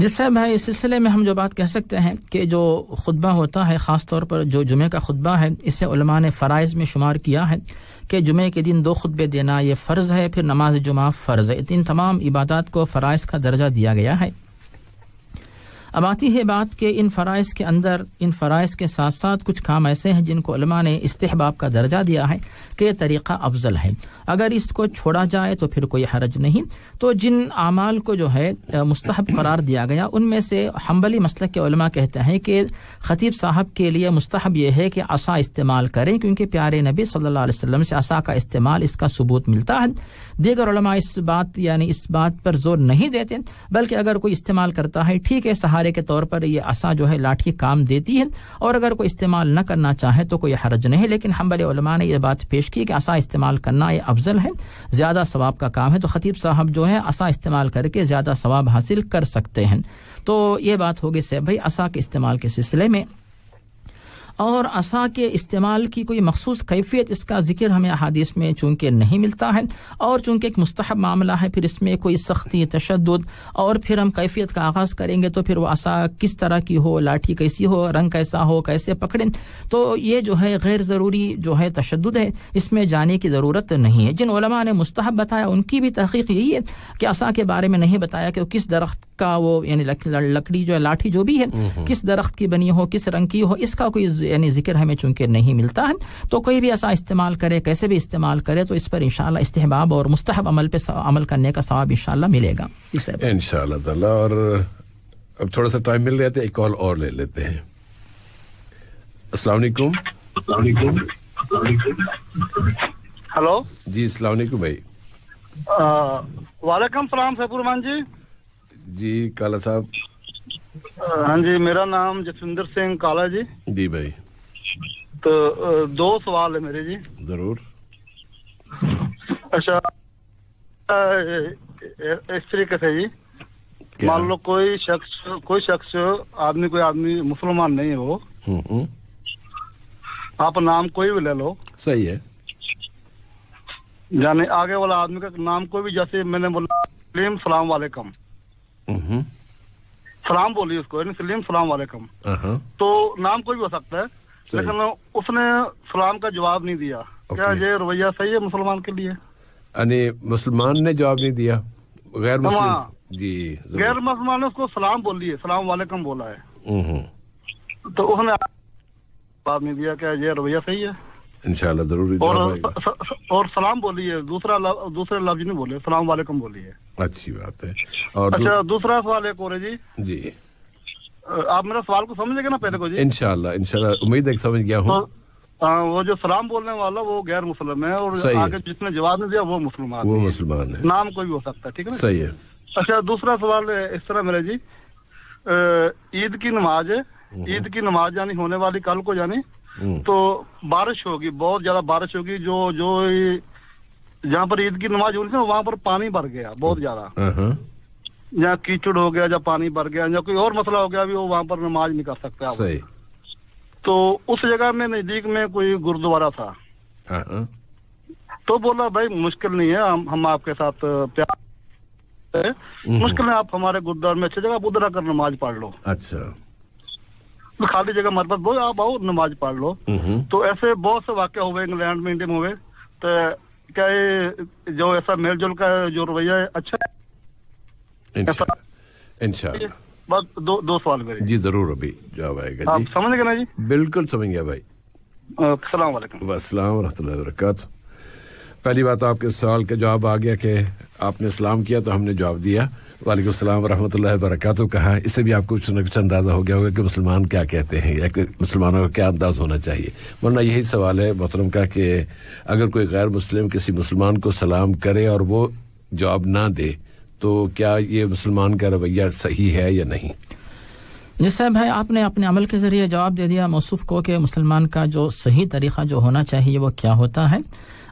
जिस साहब इस सिलसिले में हम जो बात कह सकते हैं कि जो खुतबा होता है ख़ास तौर पर जो जुमे का खुतबा है इसे ने फ़राइज़ में शुमार किया है कि जुमे के दिन दो खुतबे देना यह फ़र्ज़ है फिर नमाज जुमा फ़र्ज़ है इन तमाम इबादत को फ़राइज़ का दर्जा दिया गया है अब आती है बात कि इन फ़राइज़ के अंदर इन फ़राइज़ के साथ साथ कुछ काम ऐसे हैं जिनको ने इस्तेबाब का दर्जा दिया है कि तरीक़ा अफजल है अगर इसको छोड़ा जाए तो फिर कोई हरज नहीं तो जिन अमाल को जो है मुस्तहब करार दिया गया उनमें से हम्बली मसल के कहते हैं कि ख़तीब साहब के लिए मुस्तहब यह है कि असा इस्तेमाल करें क्योंकि प्यारे नबी सल्ला वसम से असा का इस्तेमाल इसका सबूत मिलता है दीगर इस बात यानी इस बात पर जोर नहीं देते बल्कि अगर कोई इस्तेमाल करता है ठीक है सहारे इशारे के तौर पर ये असा जो है लाठी काम देती है और अगर कोई इस्तेमाल न करना चाहे तो कोई हरज नहीं लेकिन उलमा ने यह बात पेश की कि असा इस्तेमाल करना ये अफजल है ज़्यादा स्वाब का काम है तो खतीब साहब जो है असा इस्तेमाल करके ज़्यादा स्वाब हासिल कर सकते हैं तो ये बात होगी सैब भाई असा के इस्तेमाल के सिलसिले में और असा के इस्तेमाल की कोई मखसूस कैफियत इसका जिक्र हमें अहादीस में चूंकि नहीं मिलता है और चूंकि एक मुस्तहब मामला है फिर इसमें कोई सख्ती तशद और फिर हम कैफियत का आगाज़ करेंगे तो फिर वह असा किस तरह की हो लाठी कैसी हो रंग कैसा हो कैसे पकड़ें तो ये जो है गैर ज़रूरी जो है तशद है इसमें जाने की ज़रूरत नहीं है जिन ने मुस्तहब बताया उनकी भी तहकीक यही है कि असा के बारे में नहीं बताया कि वो किस दरख्त का वो यानी लक, लकड़ी जो है लाठी जो भी है किस दरख्त की बनी हो किस रंग की हो इसका कोई यानी जिक्र हमें चूंकि नहीं मिलता है तो कोई भी ऐसा इस्तेमाल करे कैसे भी इस्तेमाल करे तो इस पर इनशाला इस्तेबाब और मुस्तहब अमल पे अमल करने का सवाब इंशाल्लाह मिलेगा इन और अब थोड़ा सा टाइम मिल रहा था तो एक कॉल और ले लेते हैं हेलो जी अस्सलाम भाई वालेकुम सलाम सैफुरमान जी जी काला साहब हाँ जी मेरा नाम जसविंदर सिंह काला जी जी भाई तो दो सवाल है मेरे जी जरूर अच्छा इस तरीके से जी मान लो कोई शख्स कोई शख्स आदमी कोई आदमी मुसलमान नहीं है वो हम्म, हम्म। आप नाम कोई भी ले लो सही है यानी आगे वाला आदमी का नाम कोई भी जैसे मैंने बोला सलाम वालेकम हम्म। सलाम बोली उसको यानी सलीम सलाम वालेकुम तो नाम कोई भी हो सकता है लेकिन उसने सलाम का जवाब नहीं दिया क्या ये रवैया सही है मुसलमान के लिए मुसलमान ने जवाब नहीं दिया गैर हाँ। मुसलमान जी गैर मुसलमान ने उसको सलाम बोली है सलाम वालेकुम बोला है हम्म। तो उसने जवाब नहीं दिया क्या ये रवैया सही है इंशाल्लाह जरूर और, स, और सलाम बोलिए दूसरा दूसरे लफ्ज नहीं बोले सलाम वालेकुम बोलिए अच्छी बात है और अच्छा दूसरा सवाल एक और जी जी आप मेरा सवाल को समझेंगे ना पहले को जी इंशाल्लाह इंशाल्लाह उम्मीद है समझ गया हूँ तो, वो जो सलाम बोलने वाला वो गैर मुसलम है और आगे जिसने जवाब नहीं दिया वो मुसलमान वो मुसलमान है नाम कोई भी हो सकता है ठीक है सही है अच्छा दूसरा सवाल इस तरह मेरा जी ईद की नमाज है हम्म। ईद की नमाज यानी होने वाली कल को यानी हम्म। तो बारिश होगी बहुत ज्यादा बारिश होगी जो जो जहाँ पर ईद की नमाज हुई थी वहां पर पानी भर गया बहुत ज्यादा या कीचड़ हो गया या पानी भर गया या कोई और मसला हो गया भी वो वहां पर नमाज नहीं कर सकते आप तो उस जगह में नजदीक में कोई गुरुद्वारा था तो बोला भाई मुश्किल नहीं है हम हम आपके साथ प्यार हम्म। मुश्किल है आप हमारे गुरुद्वारे में अच्छी जगह आप उधर आकर नमाज पढ़ लो अच्छा खाली जगह मत मत आप आओ नमाज पढ़ लो तो ऐसे बहुत से वाक्य हुए इंग्लैंड में इंडिया में हुए तो क्या ये जो ऐसा मेल जोल का जो रवैया है अच्छा इंशाल्लाह बस दो दो सवाल मेरे जी जरूर अभी जवाब आएगा आप समझ गए ना जी बिल्कुल समझ गया भाई अस्सलाम वालेकुम अस्सलाम रहमतुल्लाहि वबरकातुहू पहली बात तो आपके सवाल का जवाब आ गया कि आपने सलाम किया तो हमने जवाब दिया वालेकाम सलाम ला वबरकातुहू कहा इससे भी आपको कुछ ना कुछ अंदाज़ा हो गया होगा कि मुसलमान क्या कहते हैं या मुसलमानों का क्या अंदाज़ होना चाहिए वरना यही सवाल है मोहतरम का कि अगर कोई गैर मुस्लिम किसी मुसलमान को सलाम करे और वो जवाब ना दे तो क्या ये मुसलमान का रवैया सही है या नहीं साहब भाई आपने अपने अमल के ज़रिए जवाब दे दिया मौसु को कि मुसलमान का जो सही तरीक़ा जो होना चाहिए वो क्या होता है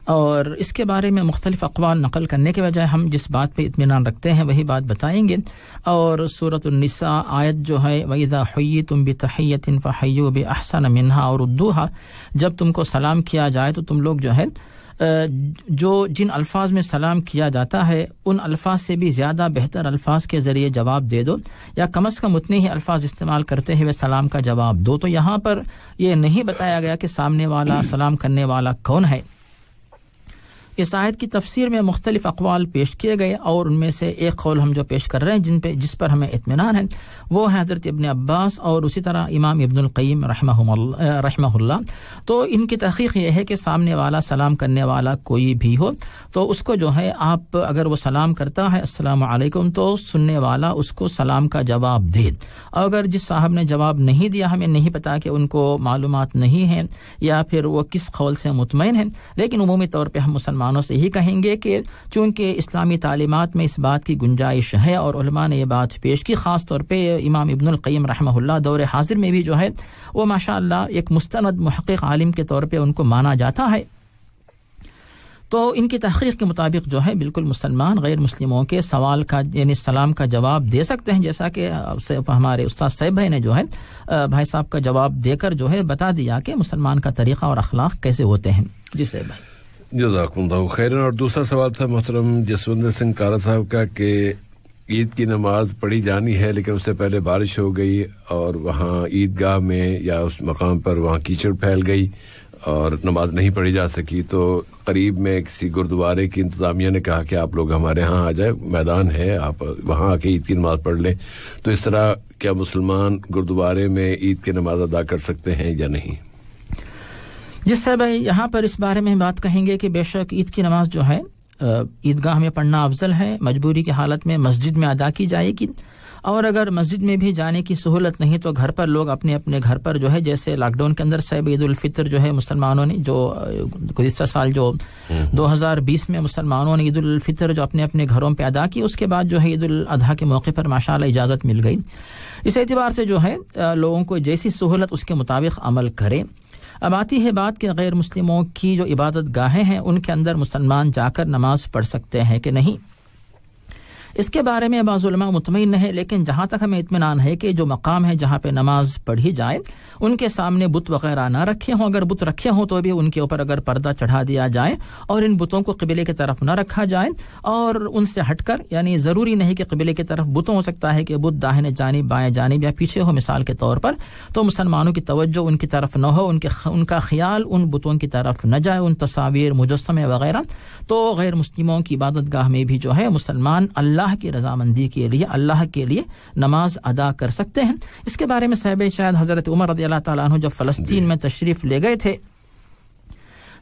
और इसके बारे में मुख्तलिफ अकवाल नकल करने के बजाय हम जिस बात पर इतमान रखते हैं वही बात बताएंगे और सूरत निसा आयत जो है वईदा हुई तुम भी तहैतिन फ़ैयु बे अहसन मिनहा और उद्दूहा जब तुमको सलाम किया जाए तो तुम लोग जो है जो जिन अल्फाज में सलाम किया जाता है उन अल्फाज से भी ज़्यादा बेहतर अल्फाज के ज़रिए जवाब दे दो या कम अज़ कम उतने ही अल्फाज इस्तेमाल करते हुए सलाम का जवाब दो तो यहाँ पर यह नहीं बताया गया कि सामने वाला सलाम करने वाला कौन है इस आयत की तफसीर में मुख्तलिफ अकवाल पेश किए गए और उनमें से एक कौल हम जो पेश कर रहे हैं जिन पे जिस पर हमें इतमान है वो है हज़रत इबन अब्बास और उसी तरह इमाम इब्नकईम रहमल्ला तो इनकी तहकीक यह है कि सामने वाला सलाम करने वाला कोई भी हो तो उसको जो है आप अगर वो सलाम करता है असलकुम तो सुनने वाला उसको सलाम का जवाब दे अगर जिस साहब ने जवाब नहीं दिया हमें नहीं पता कि उनको मालूम नहीं है या फिर वो किस कौल से मुतमिन है लेकिन अमूमी तौर पर हम मुसलमान मुसलमानों से ही कहेंगे कि चूंकि इस्लामी तालीमत में इस बात की गुंजाइश है और ने यह बात पेश की ख़ास तौर पर इमाम इबनकैम रहमल्ला दौर हाजिर में भी जो है वह माशा एक मुस्ंद महक़ आलिम के तौर पर उनको माना जाता है तो इनकी तहकीक के मुताबिक जो है बिल्कुल मुसलमान गैर मुस्लिमों के सवाल का यानी सलाम का जवाब दे सकते हैं जैसा कि हमारे उस्ताद सैब भाई ने जो है भाई साहब का जवाब देकर जो है बता दिया कि मुसलमान का तरीक़ा और अखलाक कैसे होते हैं जी सैब भाई जजाकुल्ला खैर और दूसरा सवाल था मोहतरम जसवंत सिंह काला साहब का कि ईद की नमाज पढ़ी जानी है लेकिन उससे पहले बारिश हो गई और वहाँ ईदगाह में या उस मकाम पर वहाँ कीचड़ फैल गई और नमाज नहीं पढ़ी जा सकी तो करीब में किसी गुरुद्वारे की इंतजामिया ने कहा कि आप लोग हमारे यहाँ आ जाए मैदान है आप वहाँ आके ईद की नमाज पढ़ लें तो इस तरह क्या मुसलमान गुरुद्वारे में ईद की नमाज अदा कर सकते हैं या नहीं जिस भाई यहाँ पर इस बारे में बात कहेंगे कि बेशक ईद की नमाज जो है ईदगाह में पढ़ना अफजल है मजबूरी की हालत में मस्जिद में अदा की जाएगी और अगर मस्जिद में भी जाने की सहूलत नहीं तो घर पर लोग अपने अपने घर पर जो है जैसे लॉकडाउन के अंदर सैब ईद जो है मुसलमानों ने जो गुजस्तर साल जो 2020 हम्म। में मुसलमानों ने ईद जो अपने अपने घरों पर अदा की उसके बाद जो है ईद के मौके पर माशा इजाज़त मिल गई इस एतबार से जो है लोगों को जैसी सहूलत उसके मुताबिक अमल करें अब आती है बात कि गैर मुस्लिमों की जो इबादत गाहें हैं उनके अंदर मुसलमान जाकर नमाज पढ़ सकते हैं कि नहीं इसके बारे में बाज़ुलमा मुतमिन है लेकिन जहां तक हमें इतमान है कि जो मकाम है जहां पर नमाज पढ़ी जाए उनके सामने बुत वगैरह ना रखे हों अगर बुत रखे हों तो भी उनके ऊपर अगर पर्दा चढ़ा दिया जाए और इन बुतों को कबिले की तरफ ना रखा जाए और उनसे हटकर यानी ज़रूरी नहीं कि कबिले की तरफ बुत हो सकता है कि बुत दाहिने जानी बाएं जानी या पीछे हो मिसाल के तौर पर तो मुसलमानों की तवज्जो उनकी तरफ न हो उनके उनका ख्याल उन बुतों की तरफ न जाए उन तस्वीर मुजस्मे वगैरह तो गैर मुस्लिमों की इबादत गाह में भी जो है मुसलमान अल्लाह अल्लाह की रजामंदी के लिए अल्लाह के लिए नमाज अदा कर सकते हैं इसके बारे में साहब शायद हज़रत उमर रदी अल्लाह तु जब फ़लस्तीन में तशरीफ़ ले गए थे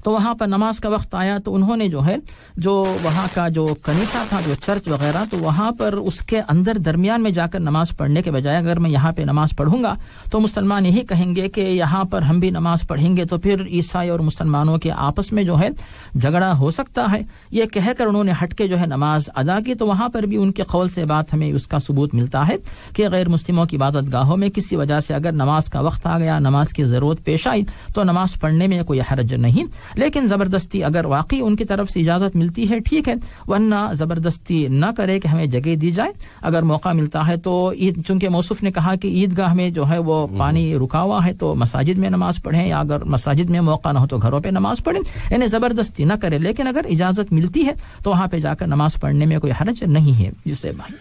तो वहाँ पर नमाज का वक्त आया तो उन्होंने जो है जो वहाँ का जो कनीसा था जो चर्च वगैरह तो वहाँ पर उसके अंदर दरमियान में जाकर नमाज पढ़ने के बजाय अगर मैं यहाँ पर नमाज पढ़ूंगा तो मुसलमान यही कहेंगे कि यहाँ पर हम भी नमाज पढ़ेंगे तो फिर ईसाई और मुसलमानों के आपस में जो है झगड़ा हो सकता है ये कहकर उन्होंने हटके जो है नमाज अदा की तो वहाँ पर भी उनके कौल से बात हमें उसका सबूत मिलता है कि गैर मुस्लिमों की इबादत गाहों में किसी वजह से अगर नमाज का वक्त आ गया नमाज की ज़रूरत पेश आई तो नमाज पढ़ने में कोई हरज नहीं लेकिन ज़बरदस्ती अगर वाकई उनकी तरफ से इजाज़त मिलती है ठीक है वरना ज़बरदस्ती ना करे कि हमें जगह दी जाए अगर मौका मिलता है तो ईद चूंकि मौसफ ने कहा कि ईदगाह में जो है वो हम्म। पानी रुका हुआ है तो मसाजिद में नमाज पढ़ें या अगर मसाजिद में मौका ना हो तो घरों पर नमाज पढ़ें यानी ज़बरदस्ती ना करें लेकिन अगर इजाज़त मिलती है तो वहाँ पर जाकर नमाज पढ़ने में कोई हरज नहीं है जिससे भाई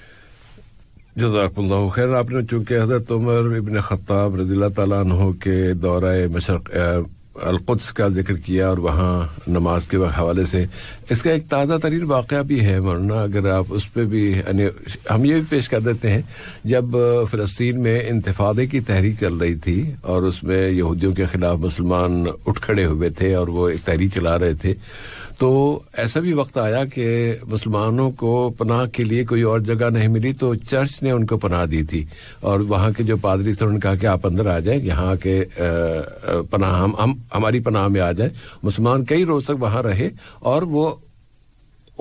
जजाकल्ला खैर आपने चूंकि हजरत उमर इबन ख़त्ताब रजील्ला तु के दौरा मशरक़ अलकुद्स का जिक्र किया और वहां नमाज के हवाले से इसका एक ताज़ा तरीन वाक़ भी है वरना अगर आप उस पर भी हम ये भी पेश कर देते हैं जब फ़लस्तीन में इंतफादे की तहरीक चल रही थी और उसमें यहूदियों के ख़िलाफ़ मुसलमान उठ खड़े हुए थे और वो एक तहरीक चला रहे थे तो ऐसा भी वक्त आया कि मुसलमानों को पनाह के लिए कोई और जगह नहीं मिली तो चर्च ने उनको पनाह दी थी और वहां के जो पादरी थे उन्होंने कहा कि आप अंदर आ जाए यहाँ के पनाह हम हम हमारी पनाह में आ जाए मुसलमान कई रोज तक वहां रहे और वो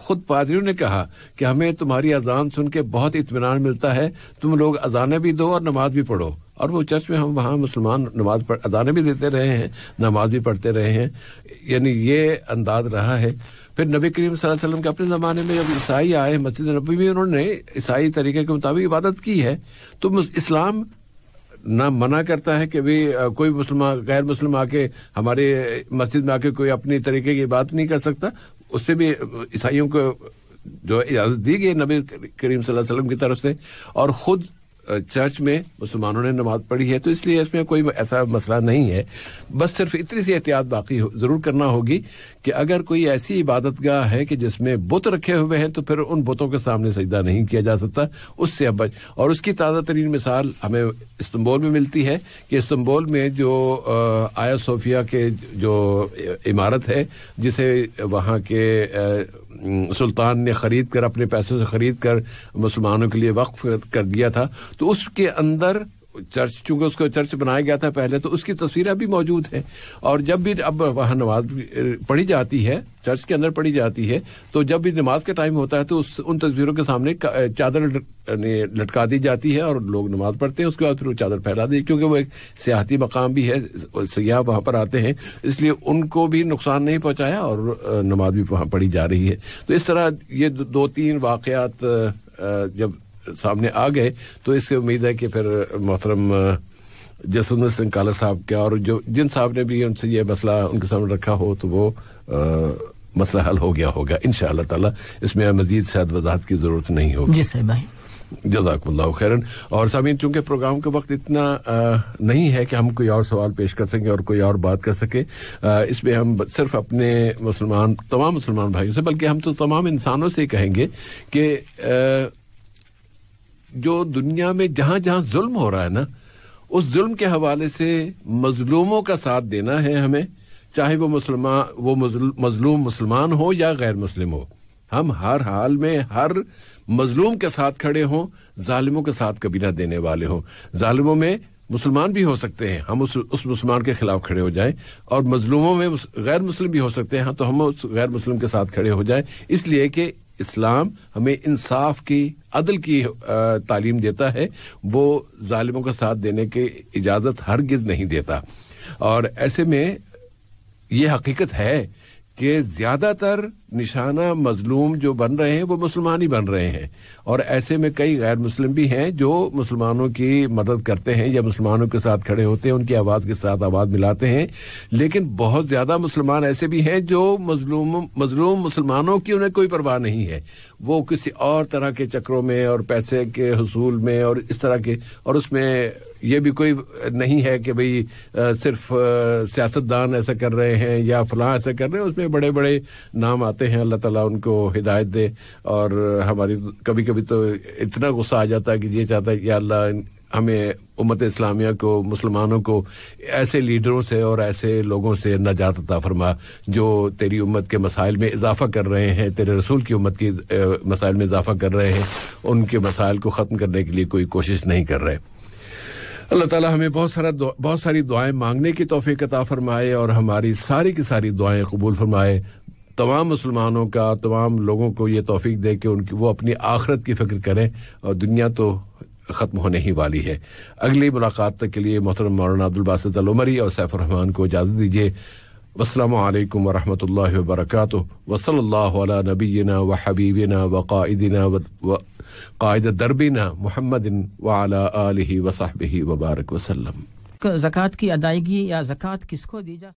खुद पादरियों ने कहा कि हमें तुम्हारी अजान सुन के बहुत इतमान मिलता है तुम लोग अजाने भी दो और नमाज भी पढ़ो और वो चर्च में हम वहां मुसलमान नमाज पढ़ अदाने भी देते रहे हैं नमाज भी पढ़ते रहे हैं यानी ये अंदाज रहा है फिर नबी करीम वसल्लम के अपने ज़माने में जब ईसाई आए मस्जिद नबी में उन्होंने ईसाई तरीके के मुताबिक इबादत की है तो इस्लाम ना मना करता है कि भाई कोई मुसलमान गैर मुस्लिम आके हमारे मस्जिद में आके कोई अपनी तरीके की बात नहीं कर सकता उससे भी ईसाइयों को जो इजाज़त दी गई नबी करीम वसल्लम की तरफ से और ख़ुद चर्च में मुसलमानों ने नमाज पढ़ी है तो इसलिए इसमें कोई ऐसा मसला नहीं है बस सिर्फ इतनी सी एहतियात बाकी ज़रूर करना होगी कि अगर कोई ऐसी इबादत गाह है कि जिसमें बुत रखे हुए हैं तो फिर उन बुतों के सामने सजदा नहीं किया जा सकता उससे अब बच और उसकी ताज़ा तरीन मिसाल हमें इस्तंबोल में मिलती है कि इस्तंबोल में जो आया सोफिया के जो इमारत है जिसे वहाँ के हम्म, सुल्तान ने ख़रीद कर अपने पैसों से ख़रीद कर मुसलमानों के लिए वक्फ कर दिया था तो उसके अंदर चर्च चूंकि उसको चर्च बनाया गया था पहले तो उसकी तस्वीरें अभी मौजूद हैं और जब भी अब वहां नमाज पढ़ी जाती है चर्च के अंदर पढ़ी जाती है तो जब भी नमाज का टाइम होता है तो उस उन तस्वीरों के सामने चादर लटका दी जाती है और लोग नमाज पढ़ते हैं उसके बाद फिर वो चादर फैला दी क्योंकि वो एक सियाहती मकाम भी है सयाह वहां पर आते हैं इसलिए उनको भी नुकसान नहीं पहुंचाया और नमाज भी वहां पढ़ी जा रही है तो इस तरह ये दो तीन वाकयात जब सामने आ गए तो इसकी उम्मीद है कि फिर मोहतरम जसवंत सिंह काला साहब के और जो जिन साहब ने भी उनसे ये मसला उनके सामने रखा हो तो वो आ, मसला हल हो गया होगा इन ताला इसमें मजीद शायद वजाहत की जरूरत नहीं होगी जी सर भाई जजाकल्ला खैरन और सामीन चूंकि प्रोग्राम का वक्त इतना आ, नहीं है कि हम कोई और सवाल पेश कर सकें और कोई और बात कर सके इसमें हम सिर्फ अपने मुसलमान तमाम मुसलमान भाइयों से बल्कि हम तो तमाम इंसानों से कहेंगे कि जो दुनिया में जहां जहां जुल्म हो रहा है ना उस जुल्म के हवाले से मजलूमों का साथ देना है हमें चाहे वो मुसलमान वो मजलूम मुसलमान हो या गैर मुस्लिम हो हम हर हाल में हर मजलूम के साथ खड़े हों जालिमों के साथ कभी ना देने वाले हों जालिमों में मुसलमान भी हो सकते हैं हम उस उस मुसलमान के खिलाफ खड़े हो जाएं और मजलूमों में गैर मुस्लिम भी हो सकते हैं हाँ, तो हम उस गैर मुस्लिम के साथ खड़े हो जाएं इसलिए कि इस्लाम हमें इंसाफ की अदल की तालीम देता है वो ालिमों का साथ देने की इजाज़त हरगिज नहीं देता और ऐसे में ये हकीकत है कि ज्यादातर निशाना मजलूम जो बन रहे हैं वो मुसलमान ही बन रहे हैं और ऐसे में कई गैर मुस्लिम भी हैं जो मुसलमानों की मदद करते हैं या मुसलमानों के साथ खड़े होते हैं उनकी आवाज के साथ आवाज मिलाते हैं लेकिन बहुत ज्यादा मुसलमान ऐसे भी हैं जो मजलूम मजलूम मुसलमानों की उन्हें कोई परवाह नहीं है वो किसी और तरह के चक्रों में और पैसे के हसूल में और इस तरह के और उसमें ये भी कोई नहीं है कि भाई सिर्फ सियासतदान ऐसा कर रहे हैं या फलां ऐसा कर रहे हैं उसमें बड़े बड़े नाम आते हैं अल्लाह ताला उनको हिदायत दे और हमारी कभी कभी तो इतना गुस्सा आ जाता है कि ये चाहता है कि अल्लाह हमें उम्मत इस्लामिया को मुसलमानों को ऐसे लीडरों से और ऐसे लोगों से नजात अता फरमा जो तेरी उम्मत के मसाइल में इजाफा कर रहे हैं तेरे रसूल की उम्मत की मसाइल में इजाफा कर रहे हैं उनके मसाइल को ख़त्म करने के लिए कोई कोशिश नहीं कर रहे अल्लाह ताला हमें बहुत सारा बहुत सारी दुआएं मांगने की तोफ़ी कता फरमाए और हमारी सारी की सारी दुआएं कबूल फरमाए तमाम मुसलमानों का तमाम लोगों को ये तोफ़ी दे कि उनकी वो अपनी आखरत की फ़िक्र करें और दुनिया तो ख़त्म होने ही वाली है अगली मुलाकात तक के लिए मोहतरम मौलाना अब्दुल अलमरी और सैफुररहमान को इजाज़त दीजिए वसलम वरहमत ला वरक वसल नबीना व हबीबिना व कादिना कायद दरबीना मोहम्मद वाला वसाहब वबारक वसलम जक़ात की अदायगी या जक़ात किसको दी जा